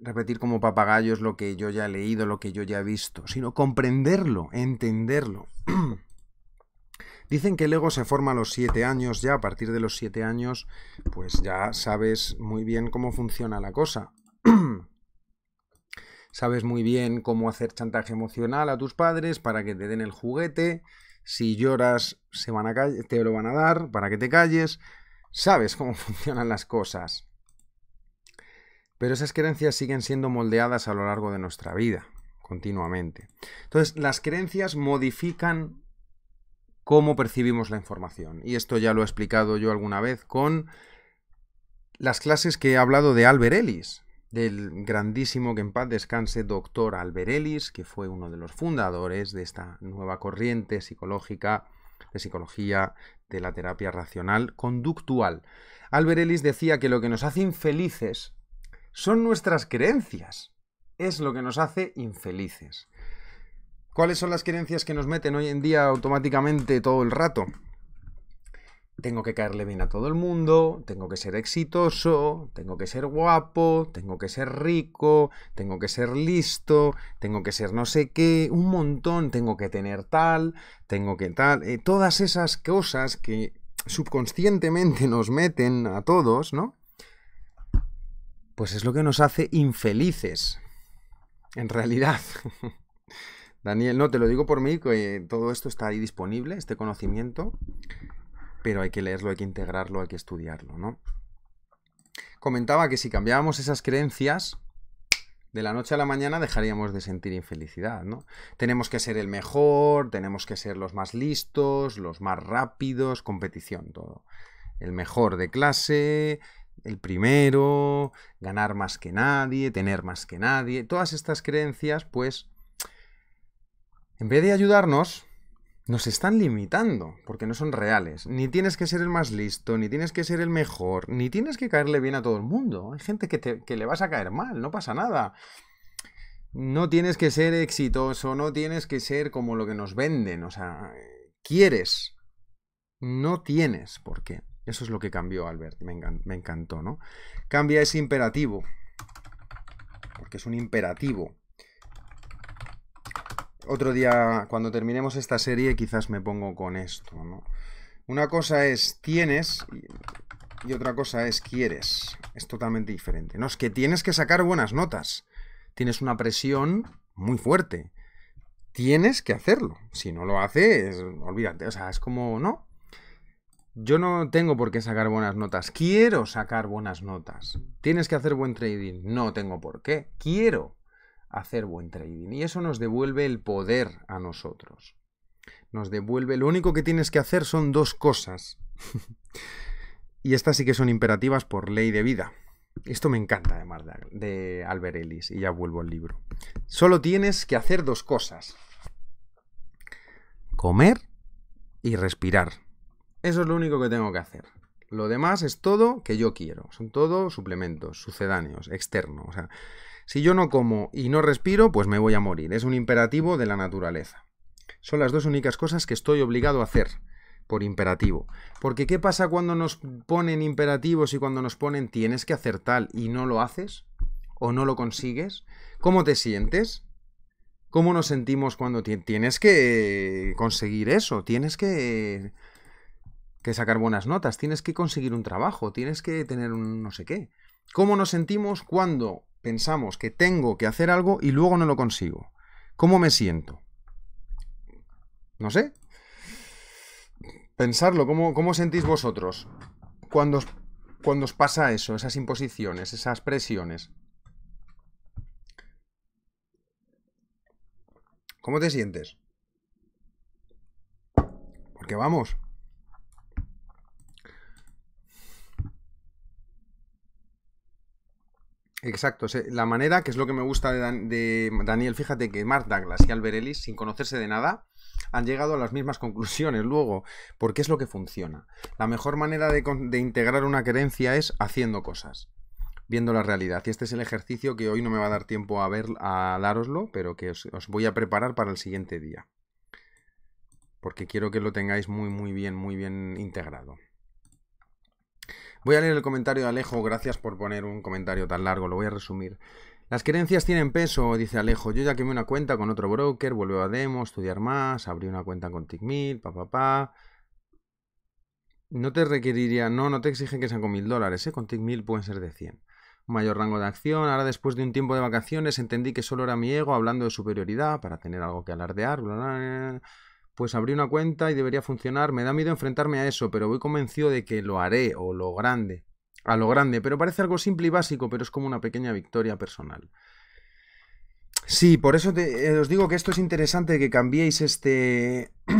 Repetir como papagayos lo que yo ya he leído, lo que yo ya he visto, sino comprenderlo, entenderlo. Dicen que el ego se forma a los siete años, ya a partir de los siete años, pues ya sabes muy bien cómo funciona la cosa. sabes muy bien cómo hacer chantaje emocional a tus padres para que te den el juguete. Si lloras, se van a te lo van a dar para que te calles. Sabes cómo funcionan las cosas. Pero esas creencias siguen siendo moldeadas a lo largo de nuestra vida, continuamente. Entonces, las creencias modifican cómo percibimos la información. Y esto ya lo he explicado yo alguna vez con las clases que he hablado de Albert Ellis, del grandísimo que en paz descanse doctor Albert Ellis, que fue uno de los fundadores de esta nueva corriente psicológica de psicología de la terapia racional conductual. Albert Ellis decía que lo que nos hace infelices son nuestras creencias. Es lo que nos hace infelices. ¿Cuáles son las creencias que nos meten hoy en día automáticamente todo el rato? Tengo que caerle bien a todo el mundo, tengo que ser exitoso, tengo que ser guapo, tengo que ser rico, tengo que ser listo, tengo que ser no sé qué, un montón, tengo que tener tal, tengo que tal, eh, todas esas cosas que subconscientemente nos meten a todos, ¿no? Pues es lo que nos hace infelices, en realidad. Daniel, no, te lo digo por mí, que todo esto está ahí disponible, este conocimiento, pero hay que leerlo, hay que integrarlo, hay que estudiarlo, ¿no? Comentaba que si cambiábamos esas creencias, de la noche a la mañana dejaríamos de sentir infelicidad, ¿no? Tenemos que ser el mejor, tenemos que ser los más listos, los más rápidos, competición, todo. El mejor de clase, el primero, ganar más que nadie, tener más que nadie. Todas estas creencias, pues, en vez de ayudarnos, nos están limitando, porque no son reales. Ni tienes que ser el más listo, ni tienes que ser el mejor, ni tienes que caerle bien a todo el mundo. Hay gente que, le vas a caer mal, no pasa nada. No tienes que ser exitoso, no tienes que ser como lo que nos venden, o sea, quieres, no tienes por qué. Eso es lo que cambió Albert, me, me encantó, ¿no? Cambia ese imperativo, porque es un imperativo otro día, cuando terminemos esta serie, quizás me pongo con esto, Una cosa es tienes y otra cosa es quieres. Es totalmente diferente. No, es que tienes que sacar buenas notas. Tienes una presión muy fuerte. Tienes que hacerlo. Si no lo haces, olvídate. O sea, es como, no. Yo no tengo por qué sacar buenas notas. Quiero sacar buenas notas. Tienes que hacer buen trading. No tengo por qué. Quiero hacer buen trading. Y eso nos devuelve el poder a nosotros. Nos devuelve, lo único que tienes que hacer son dos cosas. y estas sí que son imperativas por ley de vida. Esto me encanta además de, Albert Ellis, y ya vuelvo al libro. Solo tienes que hacer dos cosas. Comer y respirar. Eso es lo único que tengo que hacer. Lo demás es todo que yo quiero. Son todos suplementos, sucedáneos, externos. O sea, si yo no como y no respiro, pues me voy a morir. Es un imperativo de la naturaleza. Son las dos únicas cosas que estoy obligado a hacer por imperativo. Porque ¿qué pasa cuando nos ponen imperativos y cuando nos ponen tienes que hacer tal y no lo haces? ¿O no lo consigues? ¿Cómo te sientes? ¿Cómo nos sentimos cuando tienes que conseguir eso? Tienes que, que sacar buenas notas, tienes que conseguir un trabajo, tienes que tener un no sé qué. ¿Cómo nos sentimos cuando pensamos que tengo que hacer algo y luego no lo consigo? ¿Cómo me siento? No sé. Pensarlo, ¿cómo, sentís vosotros cuando, cuando os pasa eso, esas imposiciones, esas presiones? ¿Cómo te sientes? Porque vamos, Exacto, la manera, que es lo que me gusta de, Daniel, fíjate que Mark Douglas y Albert Ellis, sin conocerse de nada, han llegado a las mismas conclusiones luego, porque es lo que funciona. La mejor manera de, integrar una creencia es haciendo cosas, viendo la realidad. Y este es el ejercicio que hoy no me va a dar tiempo a ver, a daroslo, pero que os, os voy a preparar para el siguiente día. Porque quiero que lo tengáis muy, muy bien, muy bien integrado. Voy a leer el comentario de Alejo, gracias por poner un comentario tan largo, lo voy a resumir. Las creencias tienen peso, dice Alejo. Yo ya quemé una cuenta con otro broker, vuelvo a demo, estudiar más, abrí una cuenta con TickMill, pa, pa, pa. No te requeriría, no, no te exigen que sean con mil dólares, ¿eh? con TickMill pueden ser de 100. mayor rango de acción. Ahora, después de un tiempo de vacaciones, entendí que solo era mi ego hablando de superioridad para tener algo que alardear. Bla, bla, bla pues abrí una cuenta y debería funcionar. Me da miedo enfrentarme a eso, pero voy convencido de que lo haré o lo grande. A lo grande, pero parece algo simple y básico, pero es como una pequeña victoria personal. Sí, por eso eh, os digo que esto es interesante que cambiéis este...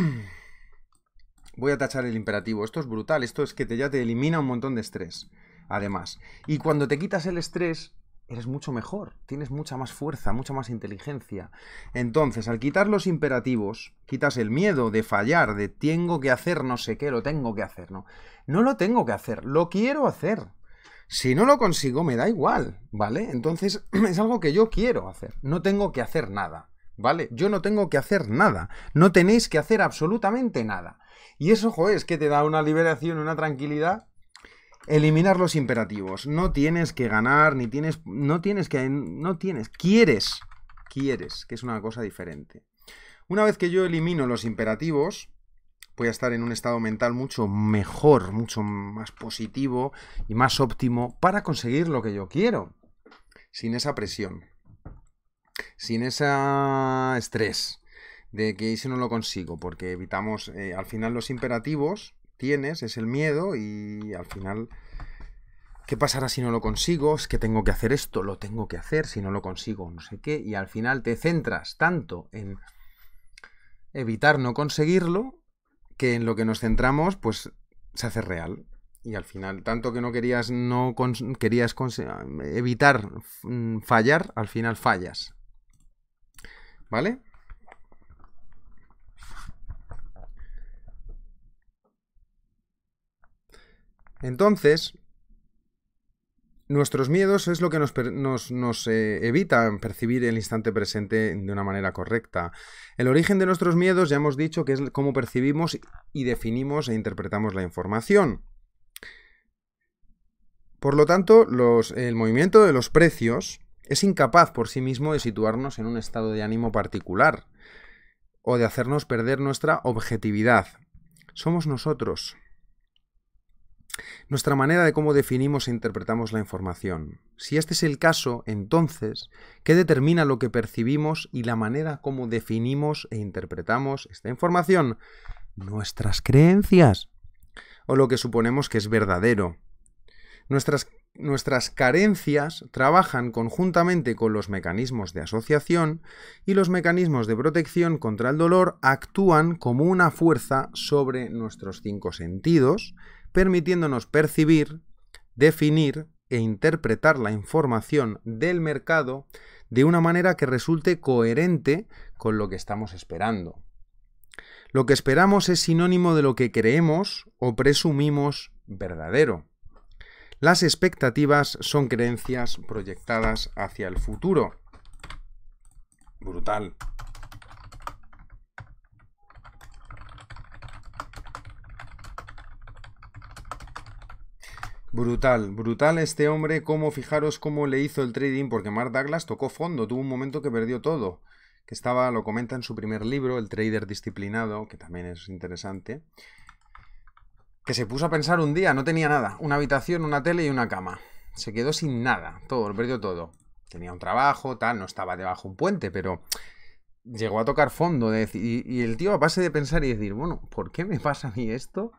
voy a tachar el imperativo. Esto es brutal, esto es que te, ya te elimina un montón de estrés, además. Y cuando te quitas el estrés, eres mucho mejor, tienes mucha más fuerza, mucha más inteligencia. Entonces, al quitar los imperativos, quitas el miedo de fallar, de tengo que hacer no sé qué, lo tengo que hacer, no. No lo tengo que hacer, lo quiero hacer. Si no lo consigo, me da igual, ¿vale? Entonces, es algo que yo quiero hacer, no tengo que hacer nada, ¿vale? Yo no tengo que hacer nada, no tenéis que hacer absolutamente nada. Y eso, joder, es que te da una liberación, una tranquilidad Eliminar los imperativos. No tienes que ganar, ni tienes. No tienes que. No tienes. Quieres. Quieres, que es una cosa diferente. Una vez que yo elimino los imperativos, voy a estar en un estado mental mucho mejor, mucho más positivo y más óptimo para conseguir lo que yo quiero. Sin esa presión. Sin ese estrés de que si no lo consigo, porque evitamos eh, al final los imperativos tienes, es el miedo y al final, ¿qué pasará si no lo consigo? Es que tengo que hacer esto, lo tengo que hacer, si no lo consigo, no sé qué. Y al final te centras tanto en evitar no conseguirlo que en lo que nos centramos, pues se hace real. Y al final, tanto que no querías, no querías evitar mm, fallar, al final fallas. ¿Vale? Entonces, nuestros miedos es lo que nos, nos, eh, evita percibir el instante presente de una manera correcta. El origen de nuestros miedos ya hemos dicho que es cómo percibimos y definimos e interpretamos la información. Por lo tanto, el movimiento de los precios es incapaz por sí mismo de situarnos en un estado de ánimo particular o de hacernos perder nuestra objetividad. Somos nosotros nuestra manera de cómo definimos e interpretamos la información. Si este es el caso, entonces, ¿qué determina lo que percibimos y la manera como definimos e interpretamos esta información? Nuestras creencias o lo que suponemos que es verdadero. Nuestras, nuestras carencias trabajan conjuntamente con los mecanismos de asociación y los mecanismos de protección contra el dolor actúan como una fuerza sobre nuestros cinco sentidos permitiéndonos percibir, definir e interpretar la información del mercado de una manera que resulte coherente con lo que estamos esperando. Lo que esperamos es sinónimo de lo que creemos o presumimos verdadero. Las expectativas son creencias proyectadas hacia el futuro. Brutal. Brutal, brutal este hombre, como fijaros cómo le hizo el trading, porque Mark Douglas tocó fondo, tuvo un momento que perdió todo, que estaba, lo comenta en su primer libro, El Trader Disciplinado, que también es interesante, que se puso a pensar un día, no tenía nada, una habitación, una tele y una cama, se quedó sin nada, todo, perdió todo, tenía un trabajo, tal, no estaba debajo un puente, pero llegó a tocar fondo, y, y el tío a base de pensar y decir, bueno, ¿por qué me pasa a mí esto?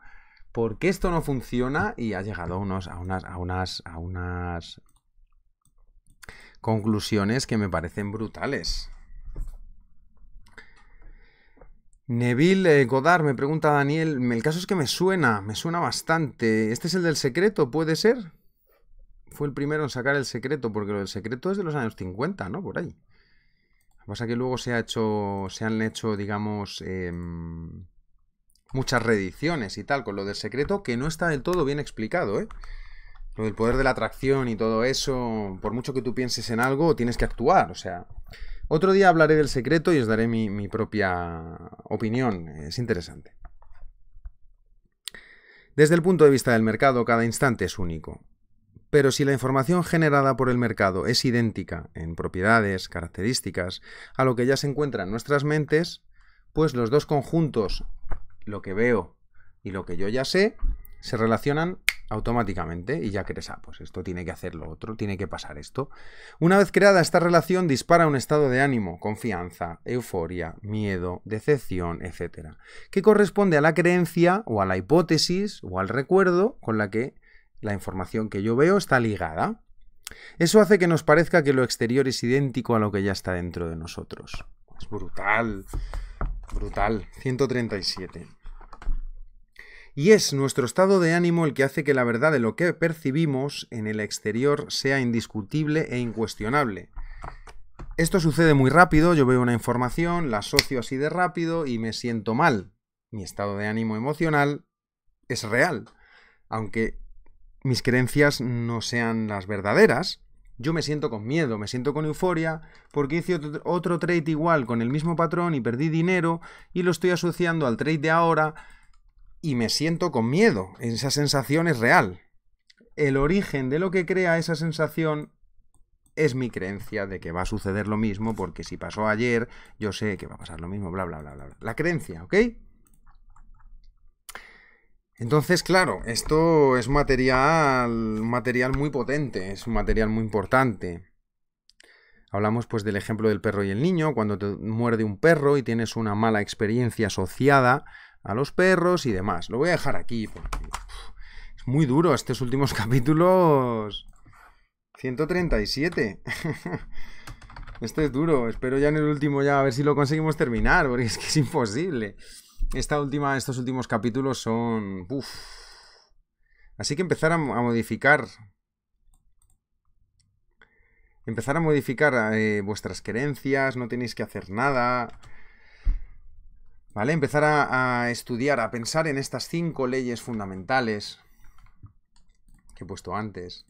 por qué esto no funciona y ha llegado a, unas, a, unas, a unas conclusiones que me parecen brutales. Neville eh, Godard me pregunta Daniel, el caso es que me suena, me suena bastante. ¿Este es el del secreto? ¿Puede ser? Fue el primero en sacar el secreto, porque lo del secreto es de los años 50, ¿no? Por ahí. Lo que pasa es que luego se ha hecho, se han hecho, digamos, em, muchas reediciones y tal, con lo del secreto, que no está del todo bien explicado, ¿eh? Lo del poder de la atracción y todo eso, por mucho que tú pienses en algo, tienes que actuar, o sea... Otro día hablaré del secreto y os daré mi, mi propia opinión, es interesante. Desde el punto de vista del mercado, cada instante es único. Pero si la información generada por el mercado es idéntica en propiedades, características, a lo que ya se encuentra en nuestras mentes, pues los dos conjuntos lo que veo y lo que yo ya sé se relacionan automáticamente y ya crees, ah, pues esto tiene que hacer lo otro, tiene que pasar esto. Una vez creada esta relación dispara un estado de ánimo, confianza, euforia, miedo, decepción, etc. que corresponde a la creencia o a la hipótesis o al recuerdo con la que la información que yo veo está ligada. Eso hace que nos parezca que lo exterior es idéntico a lo que ya está dentro de nosotros. Es brutal. Brutal, 137. Y es nuestro estado de ánimo el que hace que la verdad de lo que percibimos en el exterior sea indiscutible e incuestionable. Esto sucede muy rápido, yo veo una información, la asocio así de rápido y me siento mal. Mi estado de ánimo emocional es real, aunque mis creencias no sean las verdaderas, yo me siento con miedo, me siento con euforia, porque hice otro trade igual con el mismo patrón y perdí dinero y lo estoy asociando al trade de ahora y me siento con miedo. Esa sensación es real. El origen de lo que crea esa sensación es mi creencia de que va a suceder lo mismo, porque si pasó ayer, yo sé que va a pasar lo mismo, bla, bla, bla, bla. La creencia, ¿ok? Entonces, claro, esto es material, material muy potente, es un material muy importante. Hablamos pues del ejemplo del perro y el niño, cuando te muerde un perro y tienes una mala experiencia asociada a los perros y demás. Lo voy a dejar aquí es muy duro estos últimos capítulos. 137. Esto es duro, espero ya en el último ya a ver si lo conseguimos terminar, porque es que es imposible. Esta última, estos últimos capítulos son... Así que empezar a, modificar... Empezar a modificar eh, vuestras creencias, no tenéis que hacer nada. ¿Vale? Empezar a estudiar, a pensar en estas cinco leyes fundamentales que he puesto antes.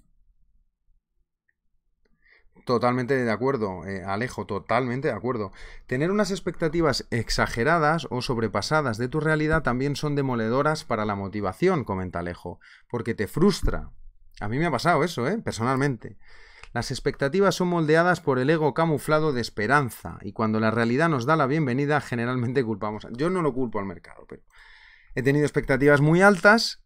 Totalmente de acuerdo, eh, Alejo, totalmente de acuerdo. Tener unas expectativas exageradas o sobrepasadas de tu realidad también son demoledoras para la motivación, comenta Alejo, porque te frustra. A mí me ha pasado eso, ¿eh? Personalmente. Las expectativas son moldeadas por el ego camuflado de esperanza y cuando la realidad nos da la bienvenida generalmente culpamos. Yo no lo culpo al mercado, pero he tenido expectativas muy altas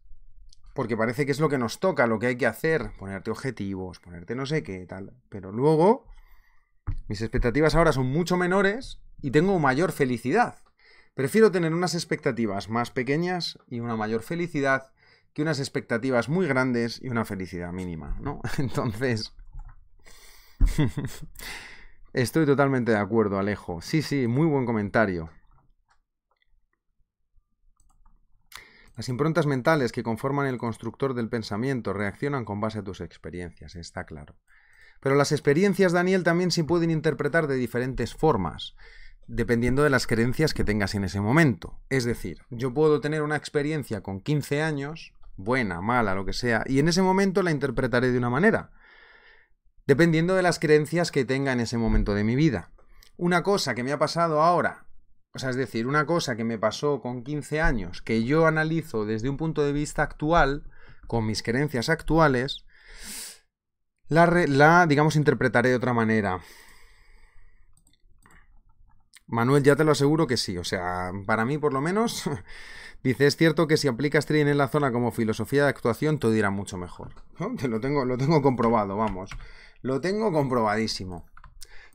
porque parece que es lo que nos toca, lo que hay que hacer, ponerte objetivos, ponerte no sé qué, tal. Pero luego, mis expectativas ahora son mucho menores y tengo mayor felicidad. Prefiero tener unas expectativas más pequeñas y una mayor felicidad que unas expectativas muy grandes y una felicidad mínima, ¿no? Entonces... Estoy totalmente de acuerdo, Alejo. Sí, sí, muy buen comentario. Las improntas mentales que conforman el constructor del pensamiento reaccionan con base a tus experiencias, está claro. Pero las experiencias, Daniel, también se pueden interpretar de diferentes formas, dependiendo de las creencias que tengas en ese momento. Es decir, yo puedo tener una experiencia con 15 años, buena, mala, lo que sea, y en ese momento la interpretaré de una manera, dependiendo de las creencias que tenga en ese momento de mi vida. Una cosa que me ha pasado ahora, o sea, es decir, una cosa que me pasó con 15 años, que yo analizo desde un punto de vista actual, con mis creencias actuales, la, la digamos, interpretaré de otra manera. Manuel, ya te lo aseguro que sí. O sea, para mí por lo menos, dice, es cierto que si aplicas trading en la zona como filosofía de actuación, todo irá mucho mejor. Te lo tengo, lo tengo comprobado, vamos. Lo tengo comprobadísimo.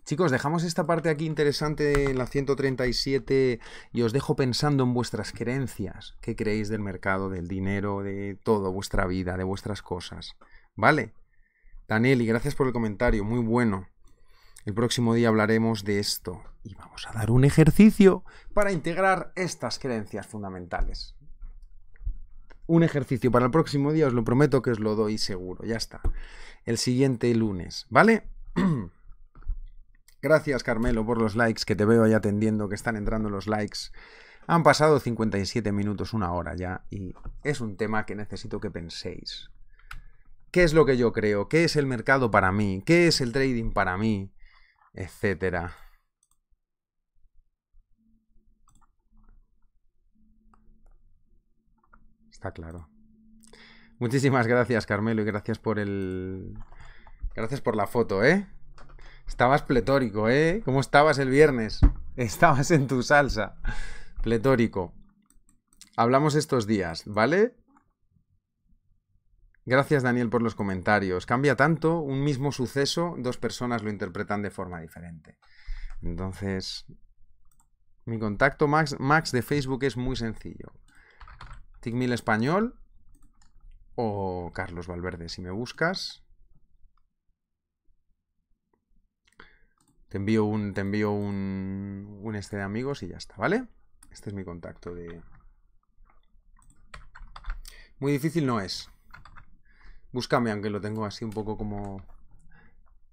Chicos, dejamos esta parte aquí interesante en la 137 y os dejo pensando en vuestras creencias. ¿Qué creéis del mercado, del dinero, de todo, vuestra vida, de vuestras cosas? ¿Vale? Daniel, y gracias por el comentario, muy bueno. El próximo día hablaremos de esto y vamos a dar un ejercicio para integrar estas creencias fundamentales. Un ejercicio para el próximo día, os lo prometo que os lo doy seguro, ya está. El siguiente lunes, ¿vale? Gracias, Carmelo, por los likes, que te veo ahí atendiendo, que están entrando los likes. Han pasado 57 minutos, una hora ya, y es un tema que necesito que penséis. ¿Qué es lo que yo creo? ¿Qué es el mercado para mí? ¿Qué es el trading para mí? Etcétera. Está claro. Muchísimas gracias, Carmelo, y gracias por el. Gracias por la foto, ¿eh? Estabas pletórico, ¿eh? ¿Cómo estabas el viernes? Estabas en tu salsa. Pletórico. Hablamos estos días, ¿vale? Gracias Daniel por los comentarios. Cambia tanto un mismo suceso, dos personas lo interpretan de forma diferente. Entonces, mi contacto Max, de Facebook es muy sencillo. Ticmil Español o Carlos Valverde, si me buscas. Te envío un, te envío un, este de amigos y ya está, ¿vale? Este es mi contacto de... Muy difícil no es. Búscame, aunque lo tengo así un poco como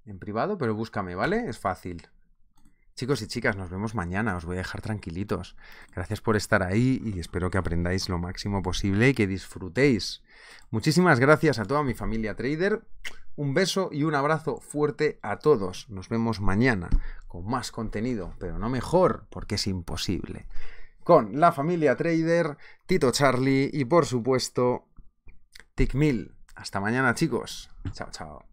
en privado, pero búscame, ¿vale? Es fácil. Chicos y chicas, nos vemos mañana, os voy a dejar tranquilitos. Gracias por estar ahí y espero que aprendáis lo máximo posible y que disfrutéis. Muchísimas gracias a toda mi familia trader. Un beso y un abrazo fuerte a todos. Nos vemos mañana con más contenido, pero no mejor, porque es imposible. Con la familia Trader, Tito Charlie y por supuesto, Tickmill. Hasta mañana, chicos. Chao, chao.